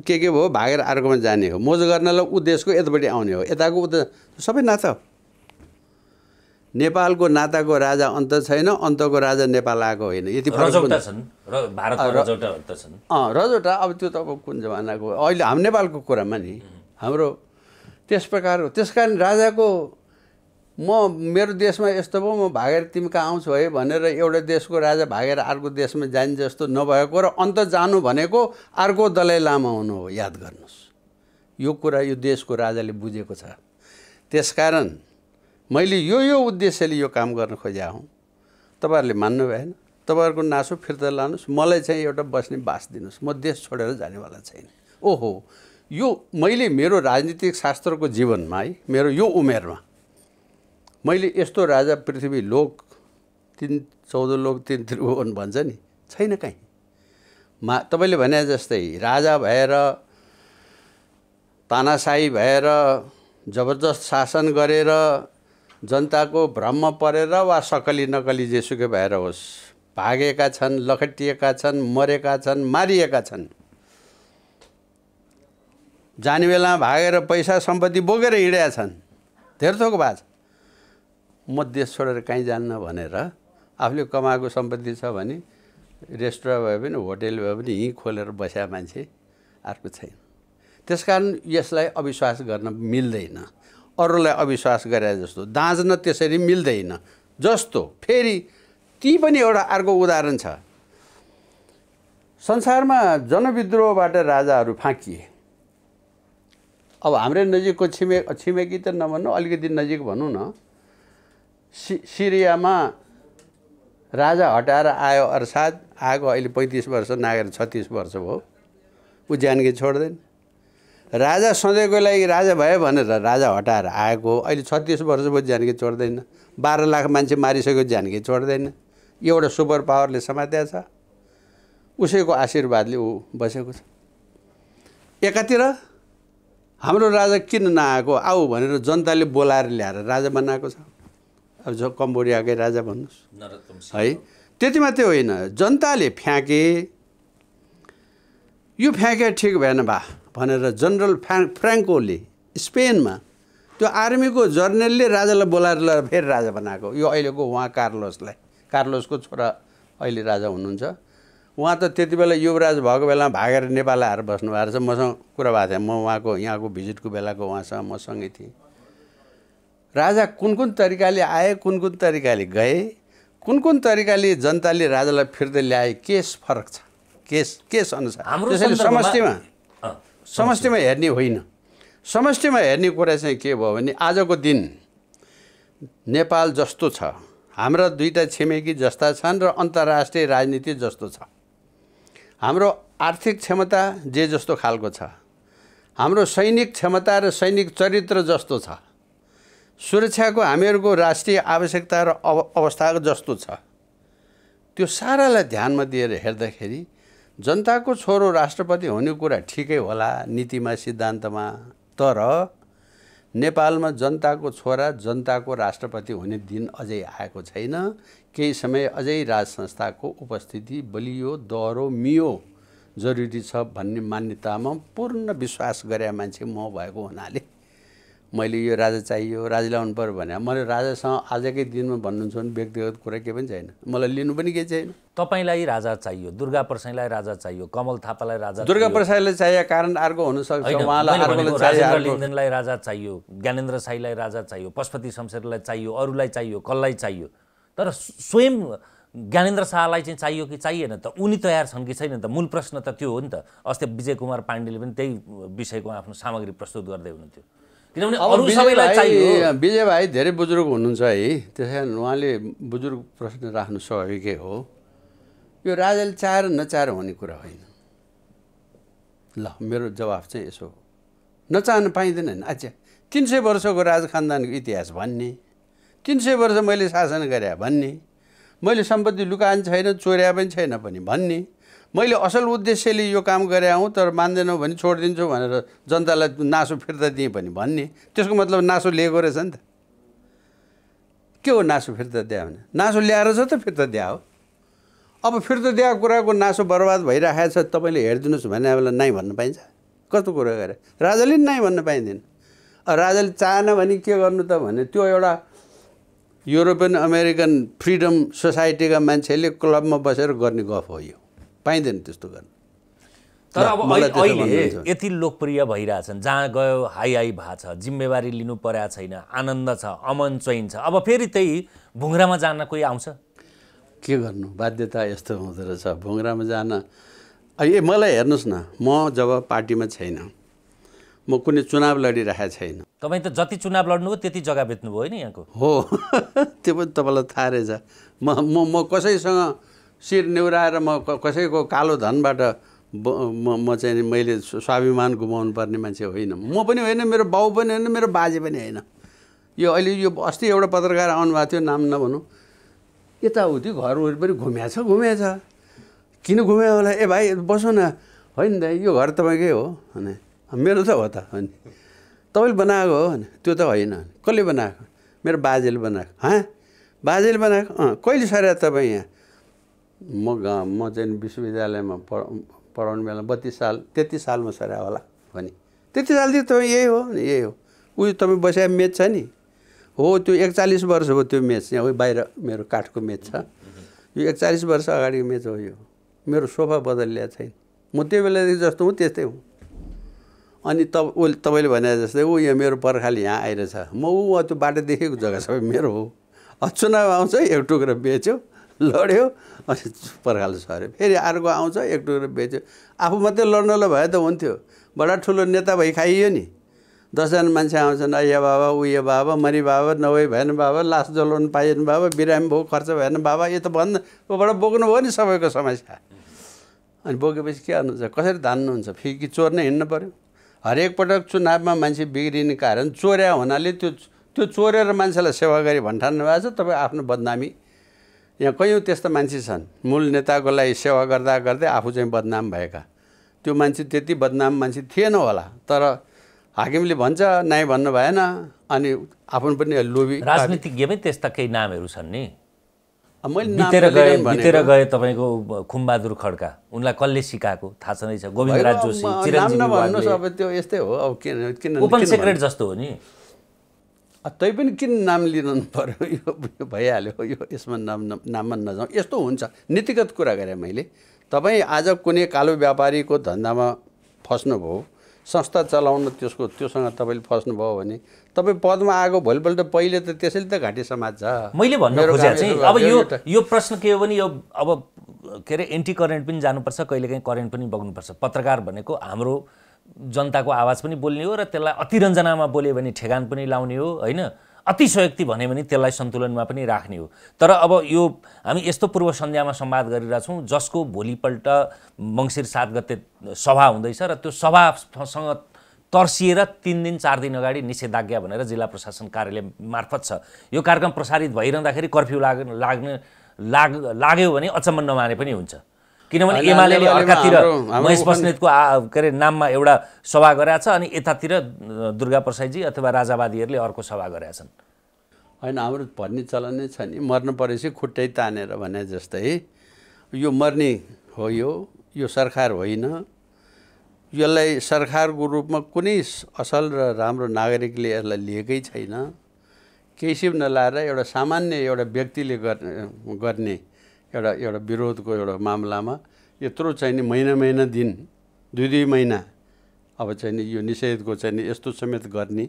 के के भयो भागेर अर्कोमा जाने हो मोज गर्नलाई देशको यतापट्टि आउने हो यताको उद्देश्य सबै नाता नेपालको नाताको राजा अन्त छैन अन्तको राजा नेपाल आएको होइन यति रजौटा छन् रजौटा अब त्यो त अब कुन जमानाको अहिले हाम्रो नेपालको कुरामा नि हाम्रो त्यस प्रकार त्यस कारण राजाको म मेरो देशमा यस्तो भयो म भागेर तिमी कहाँ आउँछु है भनेर एउटा देशको राजा भागेर अर्को देशमा जाने जस्तो नभएको र अन्त जानु भनेको अर्को दलै लामा हुनु हो याद गर्नुहोस् यो कुरा यो देशको राजाले बुझेको छ त्यसकारण मैले यो यो उद्देश्यले यो काम गर्न खोजेको हुँ तपाईँहरूले मान्नु भएन तपाईँहरूको नासो फिर्ता लानुहोस् मलाई चाहिँ एउटा बस्ने बास दिनुहोस् म देश छोडेर जानेवाला छैन ओहो यो मैले मेरो राजनीतिक शास्त्रको जीवनमा है मेरो यो उमेरमा मैले यस्तो राजा पृथ्वी लोक तिन चौध लोक तिन त्रिभुवन भन्छ नि छैन कहीँ मा तपाईँले भने जस्तै राजा भएर तानासाई भएर जबरजस्त शासन गरेर जनताको भ्रम परेर वा सकली नकली जेसुकै भएर होस् भागेका छन् लखटिएका छन् मरेका छन् मारिएका छन् जाने बेलामा भागेर पैसा सम्पत्ति बोकेर हिँडेका छन् धेरै थोक भएको छ म देश छोडेर कहीँ जान्न भनेर आफूले कमाएको सम्पत्ति छ भने रेस्टुरेन्ट भए पनि होटेल भए पनि यहीँ खोलेर बस्या मान्छे अर्को छैन त्यस कारण यसलाई अविश्वास गर्न मिल्दैन अरूलाई अविश्वास गरे जस्तो दाँच्न त्यसरी मिल्दैन जस्तो फेरि ती पनि एउटा अर्को उदाहरण छ संसारमा जनविद्रोहबाट राजाहरू फाँकिए अब हाम्रै नजिकको छिमेक छिमेकी त नभन्नु अलिकति नजिक भनौँ न सि सिरियामा राजा हटाएर आयो अर्साद आएको अहिले पैँतिस वर्ष नागेर छत्तिस वर्ष भयो ऊ ज्यानकी छोड्दैन राजा सधैँको लागि राजा भयो भनेर राजा हटाएर आएको अहिले छत्तिस वर्ष भयो ज्यानकी छोड्दैन बाह्र लाख मान्छे मारिसक्यो ज्यानकी छोड्दैन एउटा सुपर पावरले समात्या छ उसैको आशीर्वादले ऊ बसेको छ एकातिर हाम्रो राजा किन नआएको आऊ भनेर जनताले बोलाएर ल्याएर राजा बनाएको छ अब जो कम्बोडियाकै राजा भन्नुहोस् है त्यति मात्रै होइन जनताले फ्याँके यो फ्याँके ठिक भएन भा भनेर जनरल फ्या फ्रेङ्कोले स्पेनमा त्यो आर्मीको जर्नेलले राजालाई बोलाएर ल फेरि राजा बनाएको यो अहिलेको उहाँ कार्लोसलाई कार्लोसको छोरा अहिले राजा हुनुहुन्छ उहाँ त त्यति बेला युवराज भएको बेलामा भागेर नेपाल आएर बस्नु भएको रहेछ मसँग कुरा भएको थियो म उहाँको यहाँको भिजिटको बेलाको उहाँसँग मसँगै थिएँ राजा कुन कुन तरिकाले आए कुन कुन तरिकाले गए कुन कुन तरिकाले जनताले राजालाई फिर्दै ल्याए केस फरक छ केस केस अनुसार त्यसैले समष्टिमा समष्टिमा हेर्ने होइन समष्टिमा हेर्ने कुरा चाहिँ के भयो भने आजको दिन नेपाल जस्तो छ हाम्रा दुईवटा छिमेकी जस्ता छन् र अन्तर्राष्ट्रिय राजनीति जस्तो छ हाम्रो आर्थिक क्षमता जे जस्तो खालको छ हाम्रो सैनिक क्षमता र सैनिक चरित्र जस्तो छ सुरक्षाको हामीहरूको राष्ट्रिय आवश्यकता र अव अवस्था जस्तो छ त्यो सारालाई ध्यानमा दिएर हेर्दाखेरि जनताको छोरो राष्ट्रपति हुने कुरा ठिकै होला नीतिमा सिद्धान्तमा तर नेपालमा जनताको छोरा जनताको राष्ट्रपति हुने दिन अझै आएको छैन केही समय अझै राज संस्थाको उपस्थिति बलियो दह्रो मियो जरुरी छ भन्ने मान्यतामा पूर्ण विश्वास गरे मान्छे म भएको हुनाले मैले यो राजा चाहियो राजा ल्याउनु पऱ्यो भने मैले राजासँग आजकै दिनमा भन्नुहुन्छ भने व्यक्तिगत कुरा केही पनि छैन मलाई लिनु पनि केही छैन तपाईँलाई राजा चाहियो दुर्गा प्रसाईलाई राजा चाहियो कमल थापालाई राजा दुर्गा प्रसाईलाई चाहियो कारण अर्को हुनसक्छ राजा चाहियो ज्ञानेन्द्र साईलाई राजा चाहियो पशुपति शमशेरलाई चाहियो अरूलाई चाहियो कसलाई चाहियो तर स्वयं ज्ञानेन्द्र शाहलाई चाहिँ चाहियो कि चाहिएन त उनी तयार छन् कि छैन त मूल प्रश्न त त्यो हो नि त अस्ति विजय कुमार पाण्डेले पनि त्यही विषयको आफ्नो सामग्री प्रस्तुत गर्दै हुनुहुन्थ्यो किनभने अरू सबैलाई चाहियो विजय भाइ धेरै बुजुर्ग हुनुहुन्छ है त्यस कारण उहाँले बुजुर्ग प्रश्न राख्नु स्वाभाविकै हो यो राजाले चाहेर नचाहेर हुने कुरा होइन ल मेरो जवाब चाहिँ यसो हो नचाहनु पाइँदैन नि अच्छा तिन सय वर्षको राज खानदानको इतिहास भन्ने तिन सय वर्ष मैले शासन गरे भन्ने मैले सम्पत्ति लुकाएन छैन चोर्या पनि छैन पनि भन्ने मैले असल उद्देश्यले यो काम गरे आउँ तर मान्दैनौ भने छोडिदिन्छु भनेर जनतालाई नासो फिर्ता दिएँ भने भन्ने त्यसको मतलब नासो लिएको रहेछ नि त के हो नासो फिर्ता दिए भने नासो ल्याएर छ त फिर्ता दिए हो अब फिर्ता दिएको कुराको नासो बर्बाद भइरहेको छ तपाईँले हेरिदिनुहोस् भने अब नाइ भन्न पाइन्छ कस्तो कुरा गरे राजाले नि नाइ भन्न पाइँदैन राजाले चाहेन भने के गर्नु त भने त्यो एउटा युरोपियन अमेरिकन फ्रिडम सोसाइटीका मान्छेले क्लबमा बसेर गर्ने गफ हो यो पाइँदैन त्यस्तो गर्नु तर अब अहिले यति लोकप्रिय भइरहेछन् जहाँ गयो हाई हाई भएको छ जिम्मेवारी लिनु परेको छैन आनन्द छ अमन चैन छ अब फेरि त्यही भुङ्ग्रामा जान कोही आउँछ के गर्नु बाध्यता यस्तो हुँदो रहेछ भुङ्ग्रामा जान ए मलाई हेर्नुहोस् न म जब पार्टीमा छैन म कुनै चुनाव लडिरहेको छैन तपाईँ त जति चुनाव लड्नुभयो त्यति जग्गा बेच्नुभयो नि यहाँको हो त्यो पनि तपाईँलाई थाहा रहेछ म म म कसैसँग शिर निहुराएर म कसैको कालो धनबाट म चाहिँ मैले स्वाभिमान गुमाउनु पर्ने मान्छे होइन म पनि होइन मेरो बाउ पनि होइन मेरो बाजे पनि होइन यो अहिले यो अस्ति एउटा पत्रकार आउनुभएको थियो नाम नभनौँ यताउति घर वरिपरि घुम्या छ घुम्या छ किन घुम्यो होला ए भाइ बसौँ न होइन त यो घर तपाईँकै हो अनि मेरो त हो त नि तपाईँले बनाएको हो नि त्यो त होइन कसले बनाएको मेरो बाजेले बनाएको हाँ बाजेले बनाएको अँ कहिले सर तपाईँ यहाँ म म चाहिँ विश्वविद्यालयमा पढ पढाउने बेला बत्तिस साल तेत्तिस सालमा सरे होला भने त्यति सालदेखि तपाईँ यही हो नि यही हो उयो तपाईँ बसेको मेच छ नि हो त्यो एकचालिस वर्ष हो त्यो मेच यहाँ बाहिर मेरो काठको मेच छ यो एकचालिस वर्ष अगाडिको मेच हो यो मेरो सोफा बदलिया छैन म त्यो बेलादेखि जस्तो हुँ त्यस्तै हुँ अनि तब उ तपाईँले भने जस्तै ऊ यहाँ मेरो पर्खाली यहाँ आइरहेछ म ऊ त्यो बाटो देखेको जग्गा सबै मेरो हो अचुनाव आउँछ एक टुक्रा बेच्यो लड्यो अनि प्रकारले सऱ्यो फेरि अर्को आउँछ एक टुक्रो बेच्यो आफू मात्रै लड्नलाई भए त हुन्थ्यो बडा ठुलो नेता भइ खाइयो नि दसजना मान्छे आउँछन् अया बाबा उयो बाबा मरि बाबा नभए भएन बाबा लास जलाउनु पाइएन बाबा बिरामी भयो खर्च भएन बाबा यो त भन्न ऊबाट बोक्नु भयो नि सबैको समस्या अनि बोकेपछि के गर्नुहुन्छ कसरी धान्नुहुन्छ फेरि चोर नै हिँड्नु पऱ्यो हरेक पटक चुनावमा मान्छे बिग्रिने कारण चोर्या हुनाले त्यो त्यो चोरेर मान्छेलाई सेवा गरी भन्ठान्नु भएको छ तपाईँ आफ्नो बदनामी यहाँ कयौँ त्यस्ता मान्छे छन् मूल नेताको लागि सेवा गर्दा गर्दै आफू चाहिँ बदनाम भएका त्यो मान्छे त्यति बदनाम मान्छे थिएन होला तर हाकिमले भन्छ नाइ भन्नु भएन अनि आफ्नो पनि लोभी राजनीतिज्ञमै त्यस्ता केही नामहरू छन् नि मैले बितेर गए तपाईँको खुम्बहादुर खड्का उनलाई कसले सिकाएको थाहा छँदैछ गोविन्द राज जोशी अब त्यो यस्तै हो अब किन किन ओपन सेक्रेट जस्तो हो नि तै पनि किन नाम लिनु पऱ्यो यो भइहाल्यो यो यसमा नाम नाममा नजाउँ यस्तो हुन्छ नीतिगत कुरा गरेँ मैले तपाईँ आज कुनै कालो व्यापारीको धन्दामा फस्नुभयो संस्था चलाउन त्यसको त्योसँग तपाईँले फस्नुभयो भने तपाईँ पदमा आएको भोलिपल्ट पहिले त त्यसैले त घाँटी समाज छ मैले भन्नु खोजेको चाहिँ अब यो यो प्रश्न के हो भने यो अब के अरे एन्टी करेन्ट पनि जानुपर्छ कहिलेकाहीँ करेन्ट पनि बग्नुपर्छ पत्रकार भनेको हाम्रो जनताको आवाज पनि बोल्ने हो र त्यसलाई अतिरञ्जनामा बोल्यो भने ठेगान पनि लाउने हो होइन अतिशयोक्ति भन्यो भने त्यसलाई सन्तुलनमा पनि राख्ने हो तर अब यो हामी यस्तो पूर्व सन्ध्यामा संवाद गरिरहेछौँ जसको भोलिपल्ट मङ्सिर सात गते सभा हुँदैछ र त्यो सभासँग तर्सिएर तिन दिन चार दिन अगाडि निषेधाज्ञा भनेर जिल्ला प्रशासन कार्यालय मार्फत छ यो कार्यक्रम प्रसारित भइरहँदाखेरि कर्फ्यू लाग लाग्ने लाग लाग्यो भने अचम्म नमाने पनि हुन्छ किनभने एमाले अर्कातिर महेश बस्नेतको के अरे नाममा एउटा सभा गराएको छ अनि यतातिर दुर्गा प्रसाईजी अथवा राजावादीहरूले अर्को सभा गरेका छन् होइन हाम्रो भन्ने चलन नै छ नि मर्नु परेपछि खुट्टै तानेर भने जस्तै यो मर्ने हो यो यो सरकार होइन यसलाई सरकारको रूपमा कुनै असल र राम्रो नागरिकले यसलाई लिएकै छैन केही सिप नलाएर एउटा सामान्य एउटा व्यक्तिले गर्ने एउटा एउटा विरोधको एउटा मामलामा यत्रो चाहिँ नि महिना महिना दिन दुई दुई महिना अब नि यो निषेधको नि यस्तो समेत गर्ने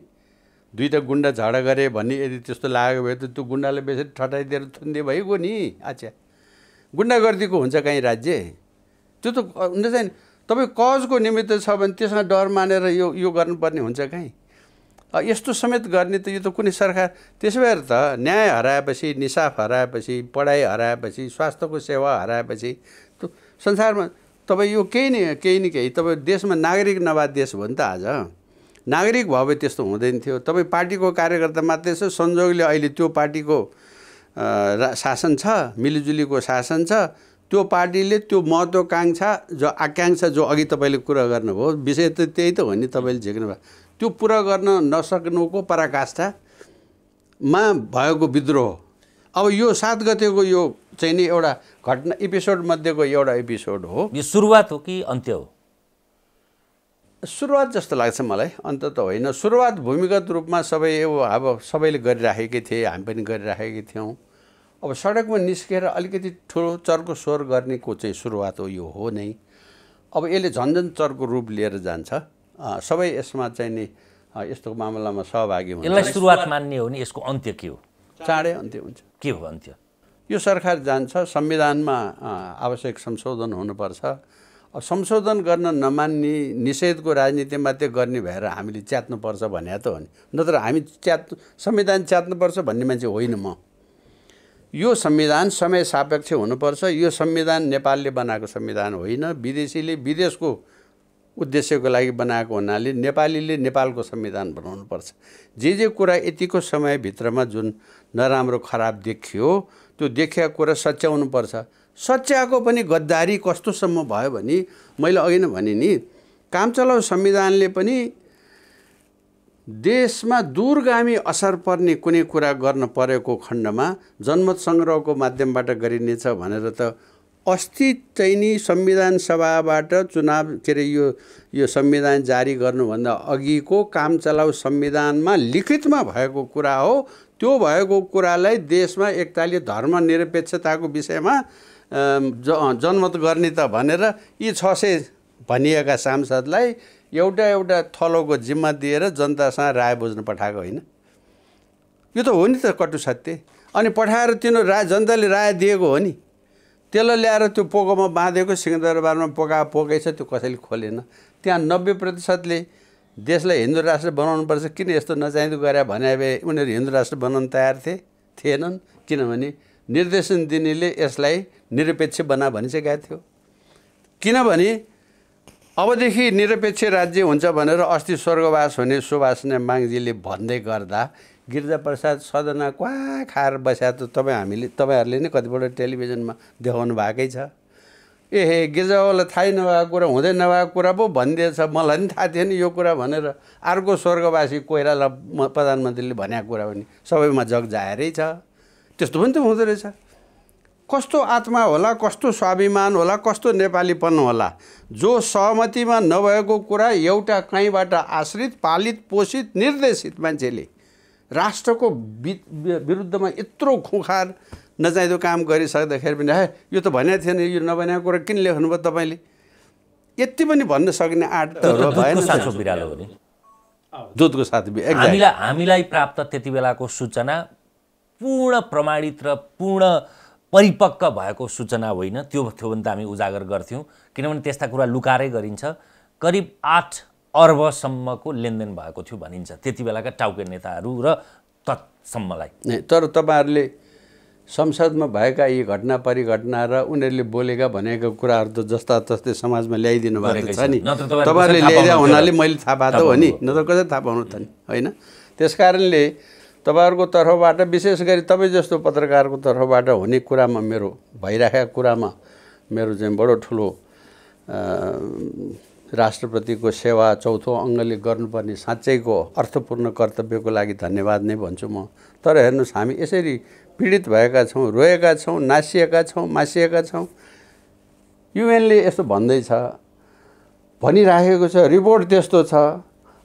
दुईवटा गुन्डा झाडा गरे भने यदि त्यस्तो लाग्यो भए त त्यो गुन्डाले बेसरी ठटाइदिएर थुनिदिए भइगयो नि अच्छा गुन्डागर्दीको हुन्छ कहीँ राज्य त्यो त हुन्छ नि तपाईँ कजको निमित्त छ भने त्यसमा डर मानेर यो यो गर्नुपर्ने हुन्छ कहीँ यस्तो समेत गर्ने त यो त कुनै सरकार त्यसो भएर त न्याय हराएपछि निसाफ हराएपछि पढाइ हराएपछि स्वास्थ्यको सेवा हराएपछि त संसारमा तपाईँ यो केही नै केही न केही तपाईँ देशमा नागरिक नभए देश भयो नि त आज नागरिक भए त्यस्तो हुँदैन थियो तपाईँ पार्टीको कार्यकर्ता मात्रै छ संजोगले अहिले त्यो पार्टीको शासन छ मिलिजुलीको शासन छ त्यो पार्टीले त्यो महत्त्वकाङ्क्षा जो आकाङ्क्षा जो अघि तपाईँले कुरा गर्नुभयो विषय त त्यही त हो नि तपाईँले झिक्नुभयो त्यो पुरा गर्न नसक्नुको पराकाष्ठामा भएको विद्रोह अब यो सात गतेको यो चाहिँ नि एउटा घटना एपिसोड मध्येको एउटा एपिसोड हो यो सुरुवात हो कि अन्त्य हो सुरुवात जस्तो लाग्छ मलाई अन्त त होइन सुरुवात भूमिगत रूपमा सबै अब सबैले गरिराखेकै थिए हामी पनि गरिराखेकै थियौँ अब सडकमा निस्केर अलिकति ठुलो चर्को स्वर गर्नेको चाहिँ सुरुवात हो यो हो नै अब यसले झन्झन चर्को रूप लिएर जान्छ सबै यसमा चाहिँ नि यस्तो मामलामा सहभागी हुन्छ यसलाई सुरुवात मान्ने हो नि यसको अन्त्य के हो चाँडै अन्त्य हुन्छ के हो अन्त्य यो सरकार जान्छ संविधानमा आवश्यक संशोधन हुनुपर्छ संशोधन गर्न नमान्ने निषेधको राजनीति मात्रै गर्ने भएर हामीले च्यात्नुपर्छ भने त हो नि नत्र हामी च्यात् संविधान च्यात्नुपर्छ भन्ने मान्छे होइन म यो संविधान समय सापेक्ष हुनुपर्छ यो संविधान नेपालले बनाएको संविधान होइन विदेशीले विदेशको उद्देश्यको लागि बनाएको हुनाले नेपालीले नेपालको संविधान बनाउनु पर्छ जे जे कुरा यतिको समयभित्रमा जुन नराम्रो खराब देखियो त्यो देखिएको कुरा पर्छ सच्याएको पनि गद्दारी कस्तोसम्म भयो भने मैले अघि नै भने नि काम चलाउ संविधानले पनि देशमा दूरगामी असर पर्ने कुनै कुरा गर्न परेको खण्डमा जनमत सङ्ग्रहको माध्यमबाट गरिनेछ भनेर त अस्ति चाहिँ नि संविधान सभाबाट चुनाव के अरे यो यो संविधान जारी गर्नुभन्दा अघिको काम चलाउ संविधानमा लिखितमा भएको कुरा हो त्यो भएको कुरालाई देशमा एकताले धर्मनिरपेक्षताको विषयमा ज जनमत गर्ने त भनेर यी छ सय भनिएका सांसदलाई एउटा एउटा थलोको जिम्मा दिएर जनतासँग राय बुझ्न पठाएको होइन यो त हो नि त कटु सत्य अनि पठाएर तिनीहरू राय जनताले राय दिएको हो नि त्यसलाई ल्याएर त्यो पोकोमा बाँधेको सिंहदरबारमा पोका पोकै छ त्यो कसैले खोलेन त्यहाँ नब्बे प्रतिशतले देशलाई हिन्दू राष्ट्र बनाउनुपर्छ किन यस्तो नचाहिँदो गरे भने भए उनीहरू हिन्दू राष्ट्र बनाउन तयार थिए थिएनन् किनभने निर्देशन दिनेले यसलाई निरपेक्ष बना भनिसकेका थियो किनभने अबदेखि निरपेक्ष राज्य हुन्छ भनेर अस्ति स्वर्गवास हुने सुभाष माङजीले भन्दै गर्दा प्रसाद सदना क्वा खाएर बस्या त तपाईँ हामीले तपाईँहरूले नै कतिपल्ट टेलिभिजनमा देखाउनु भएकै छ ए गिर्जाबालाई थाहै नभएको कुरा हुँदै नभएको कुरा पो भनिदिएछ मलाई पनि थाहा नि यो कुरा भनेर अर्को स्वर्गवासी कोइराला प्रधानमन्त्रीले भनेको कुरा पनि सबैमा जग जाएरै छ त्यस्तो पनि त हुँदो रहेछ कस्तो आत्मा होला कस्तो स्वाभिमान होला कस्तो नेपालीपन होला जो सहमतिमा नभएको कुरा एउटा कहीँबाट आश्रित पालित पोषित निर्देशित मान्छेले राष्ट्रको विरुद्धमा यत्रो खुखार नचाहिँदो काम गरिसक्दाखेरि पनि है यो त भनेको थिएन यो नभनेको कुरा किन लेख्नुभयो तपाईँले यति पनि भन्न सकिने आँट त भएन दुधको साथ हामीलाई हामीलाई प्राप्त त्यति बेलाको सूचना पूर्ण प्रमाणित र पूर्ण परिपक्व भएको सूचना होइन त्यो थियो भने त हामी उजागर गर्थ्यौँ किनभने त्यस्ता कुरा लुकारै गरिन्छ करिब आठ अर्बसम्मको लेनदेन भएको थियो भनिन्छ त्यति बेलाका टाउके नेताहरू र तत्सम्मलाई तर तपाईँहरूले संसदमा भएका यी घटना परिघटना र उनीहरूले बोलेका भनेका कुराहरू त जस्ता तस्तै समाजमा ल्याइदिनु भएको छ नि तपाईँहरूले ल्याइदिएको हुनाले मैले थाहा पाएको हो नि नत्र कसरी थाहा पाउनु त नि होइन त्यस कारणले तपाईँहरूको तर्फबाट विशेष गरी तपाईँ जस्तो पत्रकारको तर्फबाट हुने कुरामा मेरो भइराखेका कुरामा मेरो चाहिँ बडो ठुलो राष्ट्रपतिको सेवा चौथो अङ्गले गर्नुपर्ने साँच्चैको अर्थपूर्ण कर्तव्यको लागि धन्यवाद नै भन्छु म तर हेर्नुहोस् हामी यसरी पीडित भएका छौँ रोएका छौँ नासिएका छौँ मासिएका छौँ युएनले यस्तो भन्दैछ भनिराखेको छ रिपोर्ट त्यस्तो छ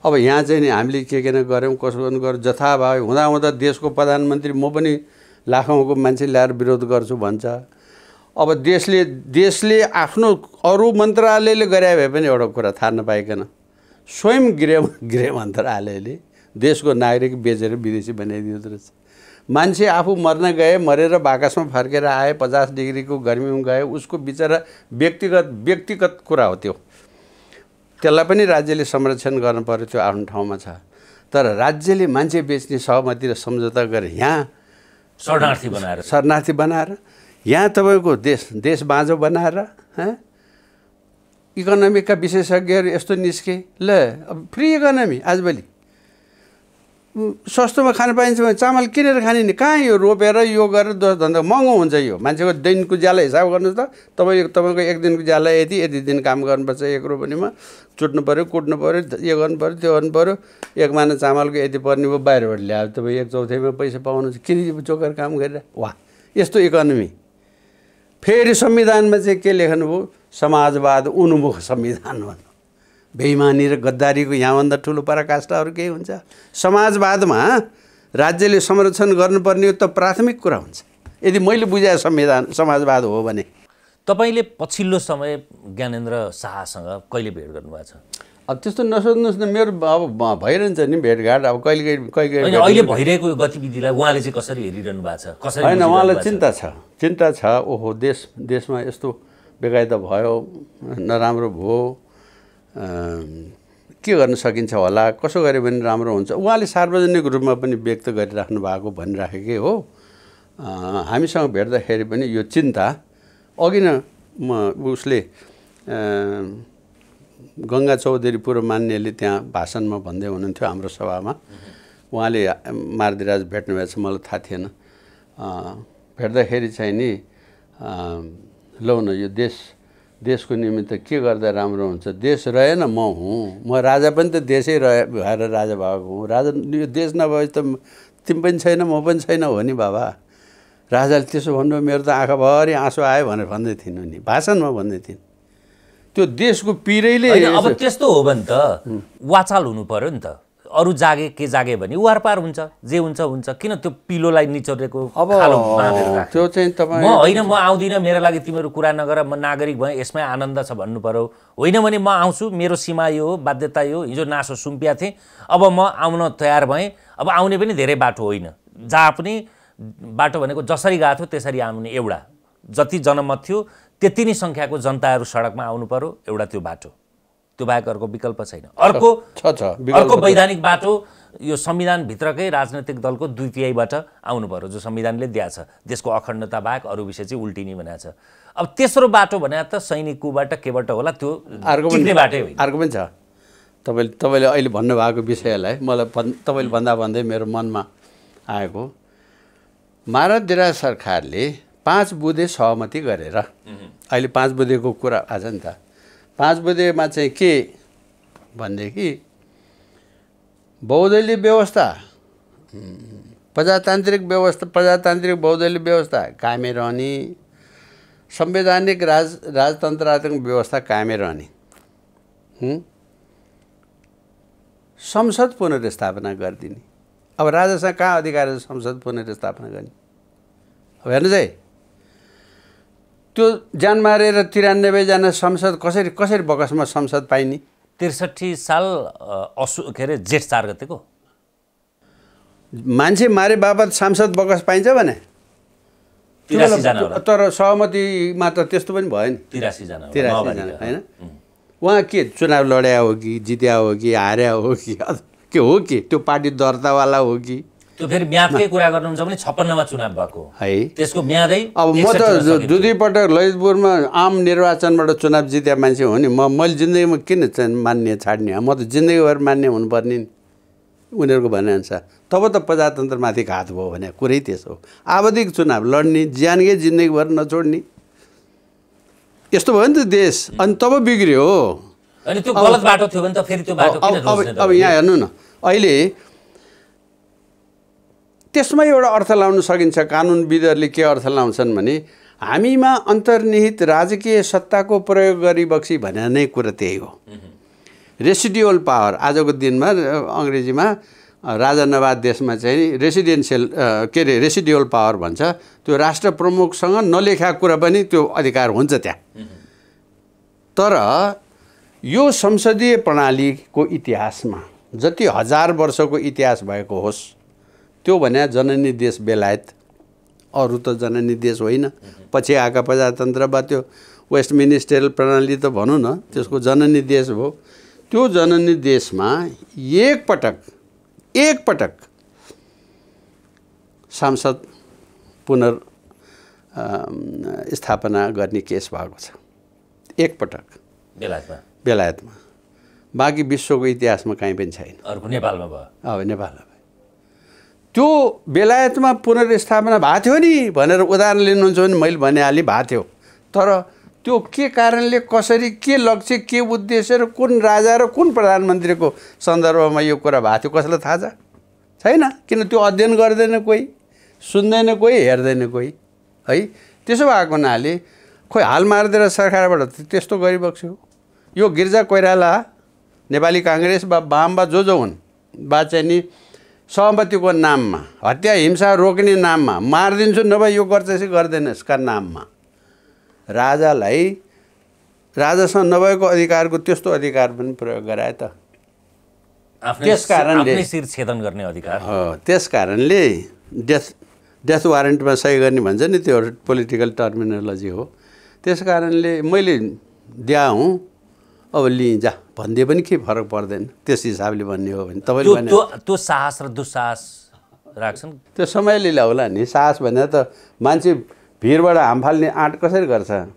अब यहाँ चाहिँ नि हामीले के के न गऱ्यौँ कसो गऱ्यौँ जथाभावी हुँदा देशको प्रधानमन्त्री म पनि लाखौँको मान्छे ल्याएर विरोध गर्छु भन्छ अब देशले देशले आफ्नो अरू मन्त्रालयले गरे भए पनि एउटा कुरा थाहा नपाइकन स्वयं गृह गृह मन्त्रालयले देशको नागरिक बेचेर विदेशी बनाइदिँदो रहेछ मान्छे आफू मर्न गए मरेर बाकसमा फर्केर आए पचास डिग्रीको गर्मीमा गए उसको बिचरा व्यक्तिगत व्यक्तिगत कुरा हो त्यो त्यसलाई पनि राज्यले संरक्षण गर्नु पऱ्यो त्यो आफ्नो ठाउँमा छ तर राज्यले मान्छे बेच्ने सहमति र सम्झौता गरेर यहाँ शरणार्थी बनाएर शरणार्थी बनाएर यहाँ तपाईँको देश देश बाँझो बनाएर इकोनोमिकका विशेषज्ञहरू यस्तो निस्के ल अब फ्री इकोनोमी आजभोलि सस्तोमा खान पाइन्छ भने चामल किनेर खाने नि कहाँ यो रोपेर यो गरेर दस धन्दा महँगो हुन्छ यो मान्छेको दिनको ज्याला हिसाब गर्नुहोस् त तपाईँ तपाईँको एक दिनको ज्याला यति यति दिन काम गर्नुपर्छ एक रोपनीमा चुट्नु पऱ्यो कुट्नु पऱ्यो यो गर्नु पऱ्यो त्यो गर्नु पऱ्यो एक माना चामलको यति पर्ने भयो बाहिरबाट ल्यायो तपाईँ एक चौथाइमा पैसा पाउनुहुन्छ किन चोकेर काम गरेर वाह यस्तो इकोनोमी फेरि संविधानमा चाहिँ के लेख्नुभयो समाजवाद उन्मुख संविधान भन्नु बेइमानी र गद्दारीको यहाँभन्दा ठुलो पराकाष्ठाहरू केही हुन्छ समाजवादमा राज्यले संरक्षण गर्नुपर्ने त प्राथमिक कुरा हुन्छ यदि मैले बुझाएँ संविधान समाजवाद हो भने तपाईँले पछिल्लो समय ज्ञानेन्द्र शाहसँग कहिले भेट गर्नुभएको छ अब त्यस्तो नसोध्नुहोस् न मेरो अब भइरहन्छ नि भेटघाट अब कहिले कहिले अहिले भइरहेको गतिविधिलाई उहाँले चाहिँ कसरी हेरिरहनु भएको छ कसरी होइन उहाँलाई चिन्ता छ चिन्ता छ ओहो देश देशमा यस्तो बेकायदा भयो नराम्रो भयो के गर्न सकिन्छ होला कसो गऱ्यो भने राम्रो हुन्छ उहाँले सार्वजनिक रूपमा पनि व्यक्त गरिराख्नु भएको भनिराखेकै हो हामीसँग भेट्दाखेरि पनि यो चिन्ता अघि नै म उसले गङ्गा चौधरी पूर्व मान्यले त्यहाँ भाषणमा भन्दै हुनुहुन्थ्यो हाम्रो सभामा उहाँले मारदिराज भेट्नु भएछ मलाई थाहा थिएन भेट्दाखेरि चाहिँ नि लौ न यो देश देशको निमित्त के गर्दा राम्रो हुन्छ देश रहेन म हुँ म राजा पनि त देशै रहे भएर राजा भएको हुँ राजा यो देश नभए त तिमी पनि छैन म पनि छैन हो नि बाबा राजाले त्यसो भन्नु मेरो त आँखाभरि आँसु आयो भनेर भन्दै थिइन् नि भाषणमा भन्दै थिइन् त्यो देशको पिरैले अब त्यस्तो हो भने त वाचाल हुनु पऱ्यो नि त अरू जागे के जागे भने वार पार हुन्छ जे हुन्छ हुन्छ किन त्यो पिलोलाई निचोरेको अब त्यो चाहिँ तपाईँ म होइन म आउँदिनँ मेरो लागि तिमीहरू कुरा नगर म नागरिक भएँ यसमै आनन्द छ भन्नु पऱ्यो होइन भने म आउँछु मेरो सीमा यो हो बाध्यता यो हिजो नासो सुम्पिया थिएँ अब म आउन तयार भएँ अब आउने पनि धेरै बाटो होइन जहाँ पनि बाटो भनेको जसरी गएको थियो त्यसरी आउने एउटा जति जनमत थियो त्यति नै सङ्ख्याको जनताहरू सडकमा आउनु पर्यो एउटा त्यो बाटो त्यो बाहेक अर्को विकल्प छैन अर्को अर्को वैधानिक बाटो यो संविधानभित्रकै राजनैतिक दलको दुई तिहाईबाट आउनु पर्यो जो संविधानले दिएछ देशको अखण्डता बाहेक अरू विषय चाहिँ उल्टिने भनेको छ अब तेस्रो बाटो भने त सैनिक कुबाट केबाट होला त्यो अर्को पनि बाटै होइन अर्को पनि छ तपाईँले तपाईँले अहिले भन्नुभएको विषयलाई मलाई भन् तपाईँले भन्दा भन्दै मेरो मनमा आएको दिराज सरकारले पाँच बुधे सहमति गरेर अहिले पाँच बुधेको कुरा आज नि त पाँच बुधेमा चाहिँ के भनेदेखि बौद्धली व्यवस्था प्रजातान्त्रिक व्यवस्था प्रजातान्त्रिक बौद्धली व्यवस्था कायमै रहने संवैधानिक राज राजतन्त्रात्मक व्यवस्था कायमै रहने संसद पुनर्स्थापना गरिदिने अब राजासँग कहाँ अधिकार संसद पुनर्स्थापना गर्ने अब हेर्नुहोस् है त्यो ज्यान मारेर तिरानब्बेजना संसद कसरी कसरी बकसमा संसद पाइने त्रिसठी साल असु के अरे जेठ चार गतेको मान्छे मारे बापत सांसद बकस पाइन्छ भने तर सहमतिमा त त्यस्तो पनि भयो नि तिरासीजना होइन उहाँ के चुनाव लड्या हो कि जित्या हो कि हार्या हो कि के हो कि त्यो पार्टी दर्तावाला हो कि त्यो फेरि कुरा गर्नुहुन्छ भने छप्पन्नमा चुनाव भएको है त्यसको म्यादै अब म त दुईपटक ललितपुरमा आम निर्वाचनबाट चुनाव जितेका मान्छे हो नि म मैले जिन्दगीमा किन मान्ने छाड्ने म त जिन्दगीभर मान्ने हुनुपर्ने नि उनीहरूको भनेअनुसार तब त प्रजातन्त्रमाथि घात भयो भने कुरै त्यसो आवधिक चुनाव लड्ने ज्यानकै जिन्दगीभर नछोड्ने यस्तो भयो नि त देश अनि तब बिग्रियो अब यहाँ हेर्नु न अहिले त्यसमा एउटा अर्थ लाउन सकिन्छ कानुनविदहरूले के अर्थ लाउँछन् भने हामीमा अन्तर्निहित राजकीय सत्ताको प्रयोग गरिबक्सी भनेर नै कुरा त्यही हो रेसिडियल पावर आजको दिनमा अङ्ग्रेजीमा राजा नवाद देशमा चाहिँ रेसिडेन्सियल के अरे रेसिडियल पावर भन्छ त्यो राष्ट्र प्रमुखसँग नलेखा कुरा पनि त्यो अधिकार हुन्छ त्यहाँ तर यो संसदीय प्रणालीको इतिहासमा जति हजार वर्षको इतिहास भएको होस् त्यो भने जननी देश बेलायत अरू त जननी देश होइन पछि आएका प्रजातन्त्र वा त्यो वेस्ट मिनिस्टरियल प्रणाली त भनौँ न त्यसको जननी देश भयो त्यो जननी देशमा एकपटक एकपटक सांसद पुनर् स्थापना गर्ने केस भएको छ एकपटक बेलायतमा बेलायतमा बाँकी विश्वको इतिहासमा काहीँ पनि छैन अर्को नेपालमा भयो अब नेपालमा त्यो बेलायतमा पुनर्स्थापना भएको थियो नि भनेर उदाहरण लिनुहुन्छ भने मैले भनिहालेँ भएको थियो तर त्यो के कारणले कसरी के लक्ष्य के उद्देश्य र कुन राजा र कुन प्रधानमन्त्रीको सन्दर्भमा यो कुरा भएको थियो कसैलाई थाहा छ छैन किन त्यो अध्ययन गर्दैन कोही सुन्दैन कोही हेर्दैन कोही है त्यसो भएको हुनाले खोइ हाल मारिदिएर सरकारबाट त्यस्तो गरिबक्स्यो यो गिर्जा कोइराला नेपाली काङ्ग्रेस वा वाम बा जो जो हुन् बा चाहिँ नि सहमतिको नाममा हत्या हिंसा रोक्ने नाममा मारिदिन्छु नभए यो गर्छ गर्दैन गर्दैनस्का नाममा राजालाई राजासँग नभएको अधिकारको त्यस्तो अधिकार पनि प्रयोग गराए त त्यस कारणले छेदन गर्ने अधिकार त्यस कारणले डेथ डेथ वारेन्टमा सही गर्ने भन्छ नि त्यो पोलिटिकल टर्मिनोलोजी हो त्यस कारणले मैले दिया हुँ अब लिइजा भनिदिए पनि केही फरक पर्दैन त्यस हिसाबले भन्ने हो भने तपाईँले त्यो साहस र दुस्साहस राख्छन् त्यो समयले ल्याउला नि साहस भनेर त मान्छे भिरबाट हामफाल्ने आँट कसरी गर्छ हाम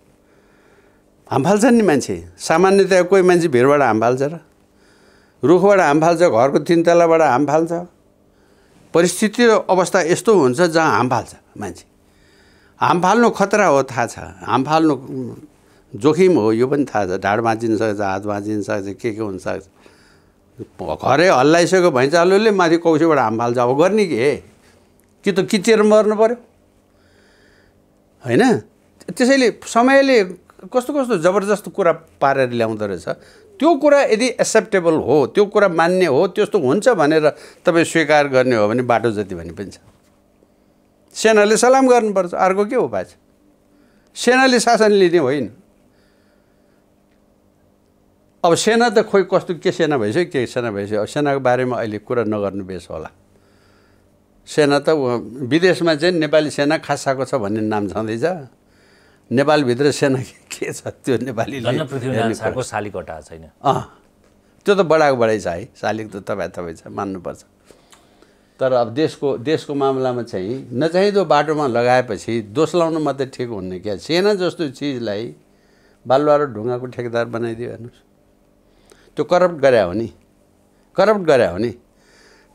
हामफाल्छन् नि मान्छे सामान्यतया कोही मान्छे भिरबाट फाल्छ र रुखबाट हाम फाल्छ घरको तिन तलाबाट हाम फाल्छ परिस्थिति अवस्था यस्तो हुन्छ जहाँ हाम फाल्छ मान्छे हाम फाल्नु खतरा हो थाहा छ हाम फाल्नु जोखिम हो यो पनि थाहा छ ढाड बाँचिन सक्छ हात बाँचिन सक्छ के के हुनसक्छ भर्खरै हल्लाइसक्यो भैँचालोले माथि कौसीबाट हाम फाल्छ अब गर्ने हे कि त किचेर मर्नु पऱ्यो होइन त्यसैले समयले कस्तो कस्तो जबरजस्त कुरा पारेर ल्याउँदो रहेछ त्यो कुरा यदि एक्सेप्टेबल हो त्यो कुरा मान्ने हो त्यस्तो हुन्छ भनेर तपाईँ स्वीकार गर्ने हो भने बाटो जति भने पनि छ सेनाले सलाम गर्नुपर्छ अर्को के हो छ सेनाले शासन लिने होइन अब सेना त खोइ कस्तो के सेना भइसक्यो के सेना भइसक्यो अब सेनाको बारेमा अहिले कुरा नगर्नु बेस होला सेना त विदेशमा चाहिँ नेपाली सेना खासाको छ भन्ने नाम छँदैछ नेपालभित्र सेना के छ त्यो नेपाली सालिकटा छैन अँ त्यो त बढाएको बढाइ छ है सालिक त तपाईँ तपाईँ छ मान्नुपर्छ तर अब देशको देशको मामलामा चाहिँ नचाहिँदो बाटोमा लगाएपछि दोष लाउनु मात्रै ठिक हुने क्या सेना जस्तो चिजलाई बालुवा र ढुङ्गाको ठेकेदार बनाइदियो हेर्नुहोस् त्यो करप्ट गरे हो नि करप्ट गरे हो नि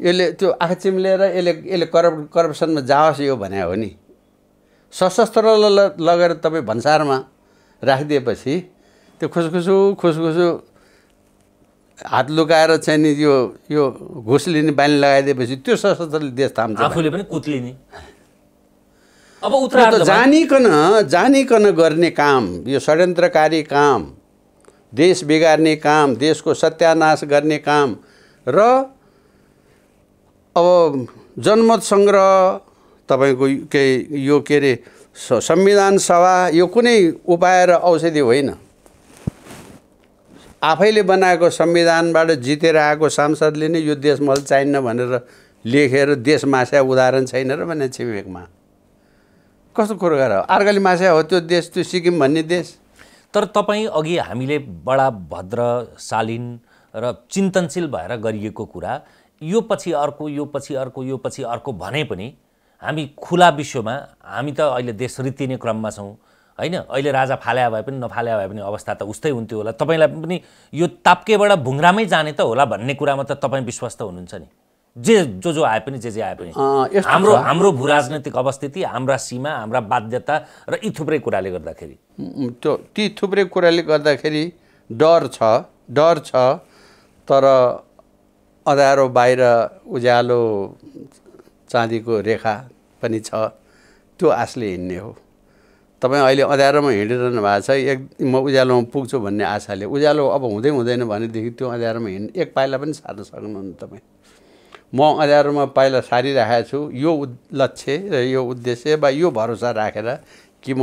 यसले त्यो आँखा चिम्लेर यसले यसले करप्ट करप्सनमा जाओस् यो भने हो नि सशस्त्र लगेर तपाईँ भन्सारमा राखिदिएपछि त्यो खुसखुसु खुसखुसु हात लुकाएर चाहिँ नि यो यो घुस लिने बानी लगाइदिएपछि त्यो सशस्त्रले देश थाम्छ आफूले पनि कुत्लिने अब त जानिकन जानिकन गर्ने काम यो षड्यन्त्रकारी काम देश बिगार्ने काम देशको सत्यानाश गर्ने काम र अब जनमत सङ्ग्रह तपाईँको के यो के अरे संविधान सभा यो कुनै उपाय र औषधि होइन आफैले बनाएको संविधानबाट जितेर आएको सांसदले नै यो देश मलाई चाहिन्न भनेर लेखेर देश मास्या उदाहरण छैन र भने छिमेकमा कस्तो कुरो गरेर अर्गली मास्या हो त्यो देश त्यो सिक्किम भन्ने देश तर तपाईँ अघि हामीले बडा भद्र सालिन र चिन्तनशील भएर गरिएको कुरा यो पछि अर्को यो पछि अर्को यो पछि अर्को भने पनि हामी खुला विश्वमा हामी त अहिले देश रित्तिने क्रममा छौँ होइन अहिले राजा फाल्या भए पनि नफाल्या भए पनि अवस्था त उस्तै हुन्थ्यो होला तपाईँलाई पनि यो ताप्केबाट भुङ्रामै जाने त होला भन्ने कुरामा त तपाईँ विश्वस्त हुनुहुन्छ नि जे जो जो आए पनि जे जे आए पनि हाम्रो हाम्रो भूराजनैतिक अवस्थिति हाम्रा सीमा हाम्रा बाध्यता र यी थुप्रै कुराले गर्दाखेरि त्यो ती थुप्रै कुराले गर्दाखेरि डर छ डर छ तर अँध्यारो बाहिर उज्यालो चाँदीको रेखा पनि छ त्यो आशले हिँड्ने हो तपाईँ अहिले अँध्यारोमा हिँडिरहनु भएको छ एक म उज्यालोमा पुग्छु भन्ने आशाले उज्यालो अब हुँदै हुँदैन भनेदेखि त्यो अँध्यारोमा हिँड्ने एक पाइला पनि सार्न सक्नुहुन्न तपाईँ म अँध्यारोमा पाइला सारिरहेको छु यो लक्ष्य र यो उद्देश्य वा यो भरोसा राखेर कि म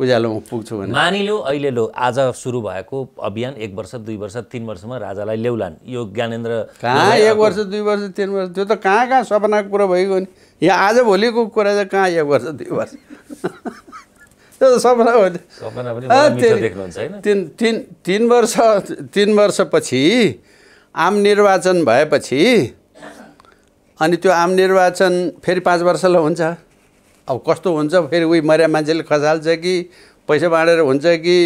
उज्यालोमा पुग्छु भने मानिलो अहिले लो आज सुरु भएको अभियान एक वर्ष दुई वर्ष तिन वर्षमा राजालाई ल्याउलान् यो ज्ञानेन्द्र कहाँ एक वर्ष दुई वर्ष तिन वर्ष त्यो त कहाँ कहाँ सपनाको कुरा भइगयो नि यहाँ आज भोलिको कुरा चाहिँ कहाँ एक वर्ष दुई वर्ष त्यो त सपना हो तिन तिन तिन वर्ष तिन वर्षपछि आम निर्वाचन भएपछि अनि त्यो आम निर्वाचन फेरि पाँच वर्षलाई हुन्छ अब कस्तो हुन्छ फेरि उही मर्या मान्छेले खसाल्छ कि पैसा बाँडेर हुन्छ कि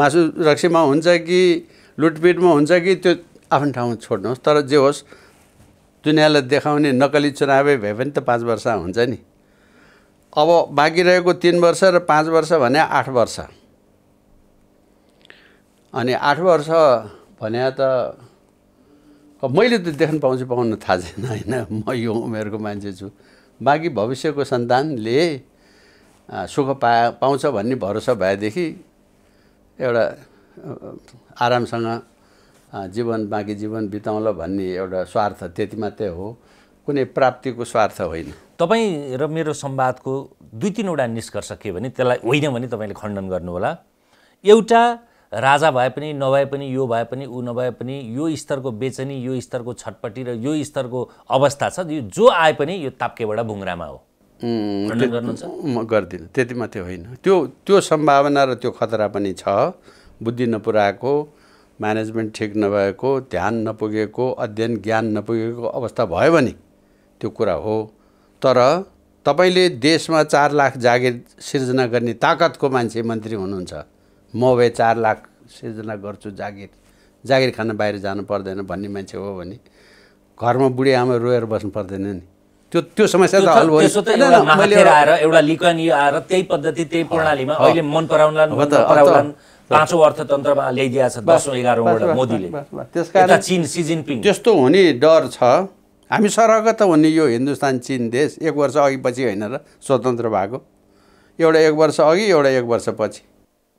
मासु रक्सीमा हुन्छ कि लुटपिटमा हुन्छ कि त्यो आफ्नो ठाउँ छोड्नुहोस् तर जे होस् दुनियाँलाई देखाउने नकली चुनावै भए पनि त पाँच वर्ष हुन्छ नि अब बाँकी रहेको तिन वर्ष र पाँच वर्ष भने आठ वर्ष अनि आठ वर्ष भने त अब मैले त देख्न पाउँछु पाउनु थाहा छैन होइन म यो उमेरको मान्छे छु बाँकी भविष्यको सन्तानले सुख पा पाउँछ भन्ने भरोसा भएदेखि एउटा आरामसँग जीवन बाँकी जीवन बिताउँला भन्ने एउटा स्वार्थ त्यति मात्रै हो कुनै प्राप्तिको स्वार्थ होइन तपाईँ र मेरो संवादको दुई तिनवटा निष्कर्ष के भने त्यसलाई होइन भने तपाईँले खण्डन गर्नुहोला एउटा राजा भए पनि नभए पनि यो भए पनि ऊ नभए पनि यो स्तरको बेचनी यो स्तरको छटपट्टि र यो स्तरको अवस्था छ यो जो आए पनि यो ताप्केबाट भुङ्रामा हो म गर्दिनँ त्यति मात्रै होइन त्यो त्यो सम्भावना र त्यो खतरा पनि छ बुद्धि नपुऱ्याएको म्यानेजमेन्ट ठिक नभएको ध्यान नपुगेको अध्ययन ज्ञान नपुगेको अवस्था भयो भने त्यो कुरा हो तर तपाईँले देशमा चार लाख जागिर सिर्जना गर्ने ताकतको मान्छे मन्त्री हुनुहुन्छ म भए चार लाख सिर्जना गर्छु जागिर जागिर खान बाहिर जानु पर्दैन भन्ने मान्छे हो भने घरमा बुढी आमा रोएर बस्नु पर्दैन नि त्यो त्यो समस्या त हल आएर एउटा आएर त्यही पद्धति त्यही प्रणालीमा अहिले मन पराउन पाँचौँ अर्थतन्त्रमा ल्याइदिएको छ दसौँ मोदीले त्यस कारण सिजिनपिङ त्यस्तो हुने डर छ हामी त हुने यो हिन्दुस्तान चिन देश एक वर्ष अघि पछि होइन र स्वतन्त्र भएको एउटा एक वर्ष अघि एउटा एक वर्ष पछि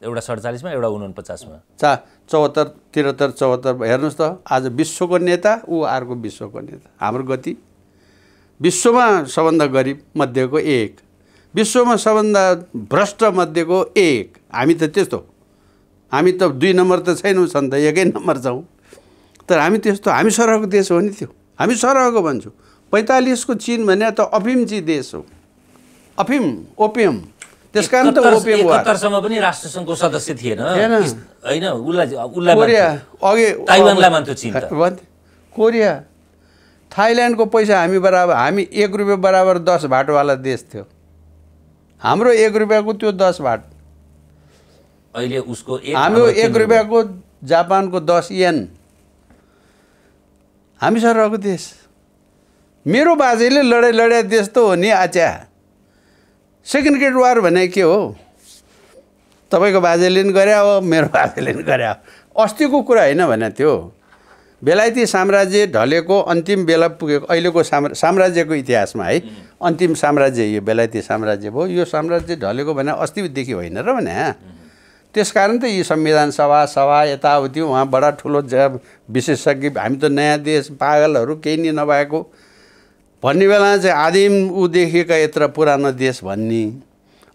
एउटा सडचालिसमा एउटा उनपचासमा चा चौहत्तर त्रिहत्तर चौहत्तर हेर्नुहोस् त आज विश्वको नेता ऊ अर्को विश्वको नेता हाम्रो गति विश्वमा सबभन्दा गरिब मध्येको एक विश्वमा सबभन्दा भ्रष्ट मध्येको एक हामी त त्यस्तो हामी त दुई नम्बर त छैनौँ छन् त एकै नम्बर छौँ तर हामी त्यस्तो हामी सरहको देश हो नि त्यो हामी सरहको भन्छौँ पैँतालिसको चिन भने त अफिमची देश हो अफिम ओपियम त्यसकारण त ओपिएम पनि राष्ट्रसङ्घको सदस्य थिएन होइन उसलाई उसलाई कोरिया अघि कोरिया थाइल्यान्डको पैसा हामी बराबर हामी एक रुपियाँ बराबर दस भाटवाला देश थियो हाम्रो एक रुपियाँको त्यो दस भाट अहिले उसको हाम्रो एक रुपियाँको जापानको दस यन हामी रहेको देश मेरो बाजेले लडाइँ लड्या देश त हो नि आच्या सेकेन्ड ग्रेड वार भने के हो तपाईँको बाजेले पनि गरे हो मेरो बाजेले पनि गरे हो अस्तिको कुरा होइन भने त्यो बेलायती साम्राज्य ढलेको अन्तिम बेला पुगेको अहिलेको साम्रा साम्राज्यको इतिहासमा है अन्तिम साम्राज्य यो बेलायती साम्राज्य भयो यो साम्राज्य ढलेको भने अस्तिदेखि होइन र भने त्यस कारण त यी संविधान सभा सभा यताउति उहाँ बडा ठुलो विशेषज्ञ हामी त नयाँ देश पागलहरू केही नै नभएको भन्ने बेला चाहिँ आदिम देखिएका यत्र पुरानो देश भन्ने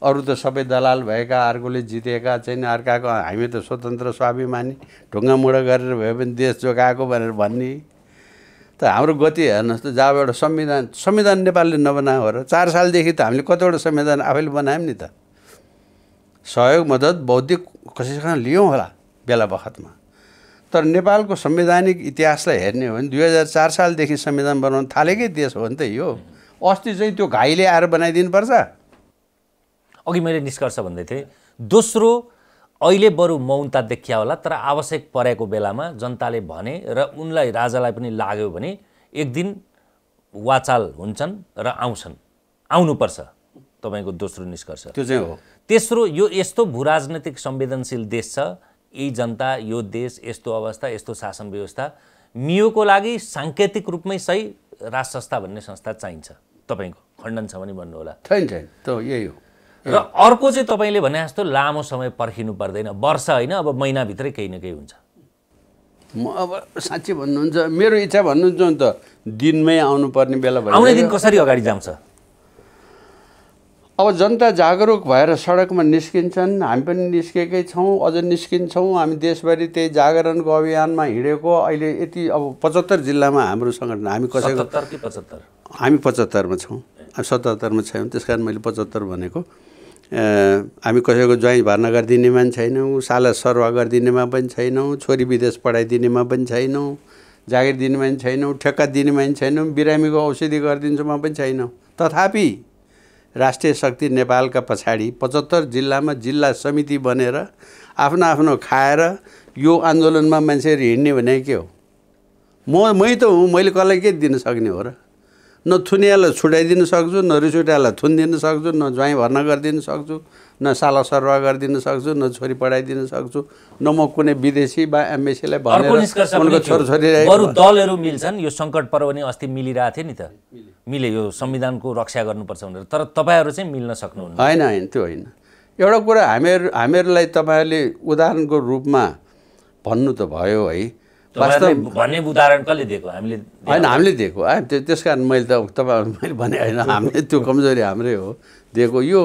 अरू त सबै दलाल भएका अर्कोले जितेका छैन अर्काको हामी त स्वतन्त्र स्वाभिमानी ढुङ्गा मुढो गरेर भए पनि देश जोगाएको भनेर भन्ने त हाम्रो गति हेर्नुहोस् त जब एउटा संविधान संविधान नेपालले नबनायो हो र चार सालदेखि त हामीले कतिवटा संविधान आफैले बनायौँ नि त सहयोग मद्दत बौद्धिक कसैसँग लियौँ होला बेला बखतमा तर नेपालको संवैधानिक इतिहासलाई हेर्ने हो भने दुई हजार चार सालदेखि संविधान बनाउन थालेकै देश हो नि त यो अस्ति चाहिँ त्यो घाइले आएर बनाइदिनुपर्छ अघि मैले निष्कर्ष भन्दै थिएँ दोस्रो अहिले बरु मौनता देखिया होला तर आवश्यक परेको बेलामा जनताले भने र उनलाई राजालाई पनि लाग्यो भने एक दिन वाचाल हुन्छन् र आउँछन् आउनुपर्छ तपाईँको दोस्रो निष्कर्ष त्यो चाहिँ हो तेस्रो यो यस्तो भू राजनैतिक संवेदनशील देश छ यी जनता यो देश यस्तो अवस्था यस्तो शासन व्यवस्था मियोको लागि साङ्केतिक रूपमै सही राज संस्था भन्ने संस्था चाहिन्छ तपाईँको खण्डन छ भने भन्नुहोला छैन छैन त यही हो र अर्को चाहिँ तपाईँले भने जस्तो लामो समय पर्खिनु पर्दैन वर्ष होइन अब महिनाभित्रै केही न केही हुन्छ म अब साँच्चै भन्नुहुन्छ मेरो इच्छा भन्नुहुन्छ नि त दिनमै आउनुपर्ने बेला भयो आउने दिन कसरी अगाडि जान्छ अब जनता जागरुक भएर सडकमा निस्किन्छन् हामी पनि निस्केकै छौँ अझ निस्किन्छौँ हामी देशभरि त्यही जागरणको अभियानमा हिँडेको अहिले यति अब पचहत्तर जिल्लामा हाम्रो सङ्गठन हामी कसैको पचहत्तर हामी पचहत्तरमा छौँ हामी सतहत्तरमा छैनौँ त्यस कारण मैले पचहत्तर भनेको हामी कसैको ज्वाइँ भर्ना गरिदिनेमा पनि छैनौँ साला सर्वा गरिदिनेमा पनि छैनौँ छोरी विदेश पढाइदिनेमा पनि छैनौँ जागिर दिनेमा पनि छैनौँ ठेक्का दिनेमा पनि छैनौँ बिरामीको औषधि गरिदिन्छुमा पनि छैनौँ तथापि राष्ट्रिय शक्ति नेपालका पछाडि पचहत्तर जिल्लामा जिल्ला समिति बनेर आफ्नो आफ्नो खाएर यो आन्दोलनमा मान्छेहरू हिँड्ने भने के हो म मै त हुँ मैले कसलाई के दिन सक्ने हो र न थुनियालाई छुट्याइदिन सक्छु न रिस उठालाई थुनिदिन सक्छु न ज्वाइँ भर्ना गरिदिन सक्छु न साला सरवाह गरिदिन सक्छु न छोरी पढाइदिन सक्छु न म कुनै विदेशी वा एमबेसीलाई भनेर अरू दलहरू मिल्छन् यो सङ्कट पर्व नै अस्ति मिलिरहेको थियो नि त मिले यो संविधानको रक्षा गर्नुपर्छ भनेर तर तपाईँहरू चाहिँ मिल्न सक्नुहुन्न होइन होइन त्यो होइन एउटा कुरा हामीहरू हामीहरूलाई तपाईँहरूले उदाहरणको रूपमा भन्नु त भयो है वास्तव भन्ने उदाहरण कसले दिएको हामीले होइन हामीले दिएको है त्यस कारण मैले त तपाईँहरू मैले भने होइन हामीले त्यो कमजोरी हाम्रै हो दिएको यो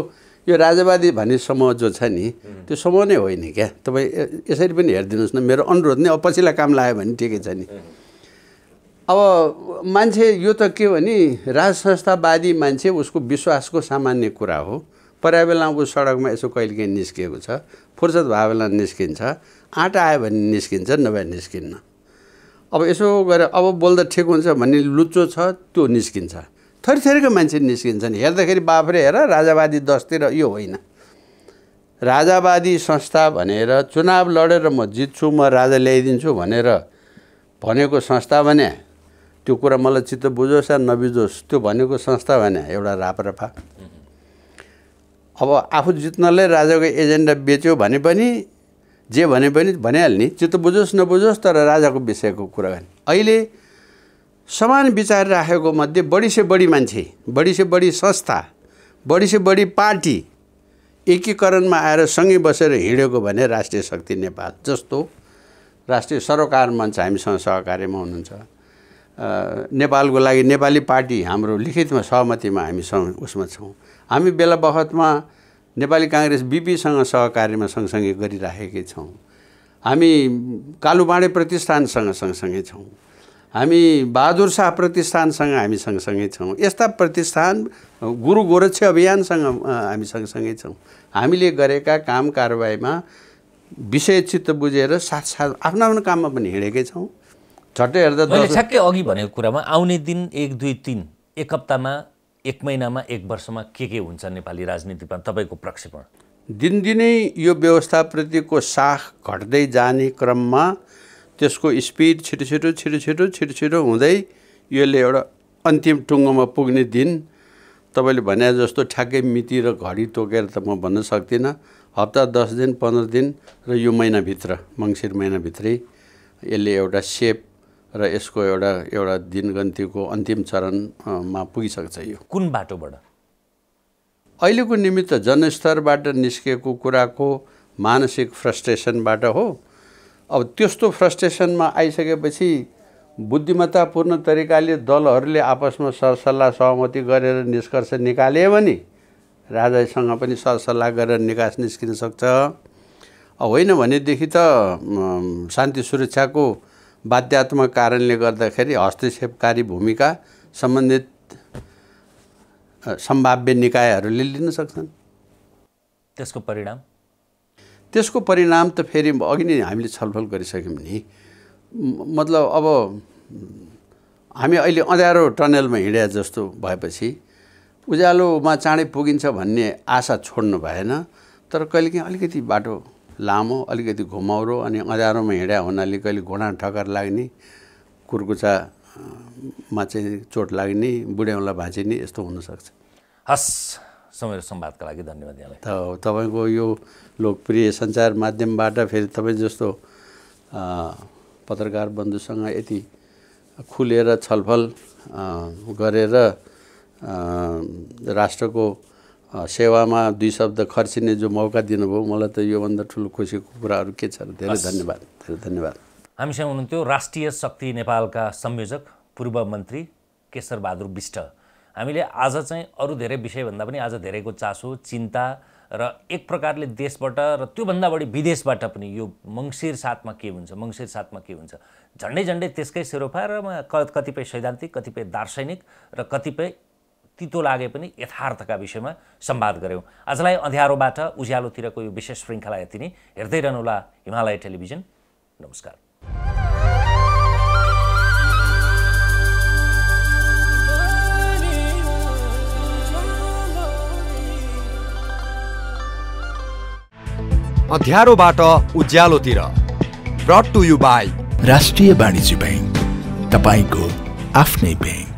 यो राजावादी भन्ने समूह जो छ नि त्यो समूह नै होइन क्या तपाईँ यसरी पनि हेरिदिनुहोस् न मेरो अनुरोध नै अब पछिल्ला काम लाग्यो भने ठिकै छ नि अब मान्छे यो त के भने राज संस्थावादी मान्छे उसको विश्वासको सामान्य कुरा हो पर्या बेला ऊ सडकमा यसो कहिलेकाहीँ निस्किएको छ फुर्सद भए बेला निस्किन्छ आँटा आयो भने निस्किन्छ नभए निस्किन्न अब यसो गरेर अब बोल्दा ठिक हुन्छ भन्ने लुच्चो छ त्यो निस्किन्छ थरी थरीको मान्छे निस्किन्छन् हेर्दाखेरि बाफ्रे हेर राजावादी दसतिर यो होइन राजावादी संस्था भनेर चुनाव लडेर म जित्छु म राजा ल्याइदिन्छु भनेर भनेको संस्था भने त्यो कुरा मलाई चित्त बुझोस् या नबुझोस् त्यो भनेको संस्था भने एउटा राप्रफा अब आफू जित्नले राजाको एजेन्डा बेच्यो भने पनि जे भने पनि भनिहाल्ने चित्त बुझोस् नबुझोस् तर राजाको विषयको कुरा गर्ने अहिले समान विचार राखेको मध्ये बढी से बढी मान्छे बढी से बढी संस्था बढी से बढी पार्टी एकीकरणमा आएर सँगै बसेर हिँडेको भने राष्ट्रिय शक्ति नेपाल जस्तो राष्ट्रिय सरोकार मञ्च हामीसँग सहकार्यमा हुनुहुन्छ नेपालको लागि नेपाली पार्टी हाम्रो लिखितमा सहमतिमा हामीसँग उसमा छौँ हामी बेला बखतमा नेपाली काङ्ग्रेस बिपीसँग सहकार्यमा सँगसँगै गरिराखेकै छौँ हामी कालुबाँडे प्रतिष्ठानसँग सँगसँगै छौँ हामी बहादुर शाह प्रतिष्ठानसँग हामी सँगसँगै छौँ यस्ता प्रतिष्ठान गुरु गोरक्ष अभियानसँग हामी सँगसँगै छौँ हामीले गरेका काम कारबाहीमा विषय चित्त बुझेर साथसाथ आफ्नो आफ्नो काममा पनि हिँडेकै छौँ झट्टै हेर्दा ठ्याक्कै अघि भनेको कुरामा आउने दिन एक दुई तिन एक हप्तामा एक महिनामा एक वर्षमा के के हुन्छ नेपाली राजनीतिमा तपाईँको प्रक्षेपण दिनदिनै यो व्यवस्थाप्रतिको साख घट्दै जाने क्रममा त्यसको स्पिड छिटो छिटो छिटो छिटो छिटो छिटो हुँदै यसले एउटा अन्तिम टुङ्गोमा पुग्ने दिन तपाईँले भने जस्तो ठ्याक्कै मिति र घडी तोकेर त म भन्न सक्दिनँ हप्ता दस दिन पन्ध्र दिन र यो महिनाभित्र मङ्सिर महिनाभित्रै यसले एउटा सेप र यसको एउटा एउटा दिनगन्तीको अन्तिम चरणमा पुगिसक्छ यो कुन बाटोबाट अहिलेको निमित्त जनस्तरबाट निस्केको कुराको मानसिक फ्रस्ट्रेसनबाट हो अब त्यस्तो फ्रस्ट्रेसनमा आइसकेपछि बुद्धिमत्तापूर्ण तरिकाले दलहरूले आपसमा सरसल्लाह सहमति गरेर निष्कर्ष निकाले भने राजासँग पनि सरसल्लाह गरेर निकास निस्किन सक्छ होइन भनेदेखि त शान्ति सुरक्षाको बाध्यात्मक कारणले गर्दाखेरि हस्तक्षेपकारी भूमिका सम्बन्धित सम्भाव्य निकायहरूले लिन सक्छन् त्यसको परिणाम त्यसको परिणाम त फेरि अघि नै हामीले छलफल गरिसक्यौँ नि मतलब अब हामी अहिले अँध्यारो टनेलमा हिँडे जस्तो भएपछि उज्यालोमा चाँडै पुगिन्छ भन्ने आशा छोड्नु भएन तर कहिलेकाहीँ अलिकति बाटो लामो अलिकति घुमाउरो अनि अँध्यारोमा हिँड्या हुनाले कहिले घुँडा ठकर लाग्ने कुर्कुचामा चाहिँ चोट लाग्ने बुढ्याउला भाँचिने यस्तो हुनसक्छ हस् समय र सम्वादका लागि धन्यवाद यहाँलाई तपाईँको यो लोकप्रिय सञ्चार माध्यमबाट फेरि तपाईँ जस्तो पत्रकार बन्धुसँग यति खुलेर छलफल गरेर राष्ट्रको सेवामा दुई शब्द खर्चिने जो मौका दिनुभयो मलाई त योभन्दा ठुलो खुसीको कुराहरू के छ धेरै धन्यवाद धेरै धन्यवाद हामीसँग हुनुहुन्थ्यो राष्ट्रिय शक्ति नेपालका संयोजक पूर्व मन्त्री केशरबहादुर विष्ट हामीले आज चाहिँ अरू धेरै विषयभन्दा पनि आज धेरैको चासो चिन्ता र एक प्रकारले देशबाट र त्योभन्दा बढी विदेशबाट पनि यो मङ्सिर साथमा के हुन्छ मङ्सिर साथमा के हुन्छ झन्डै झन्डै त्यसकै सेरोफा र कतिपय सैद्धान्तिक कतिपय दार्शनिक र कतिपय तितो लागे पनि यथार्थका विषयमा सम्वाद गऱ्यौँ आजलाई अँध्यारोबाट उज्यालोतिरको यो विशेष श्रृङ्खला यति नै हेर्दै रहनुहोला हिमालय टेलिभिजन नमस्कार अध्यारोबाट उज्यालोतिर brought to you by Rashtriya Banijya bank तपाईँको आफ्नै ब्याङ्क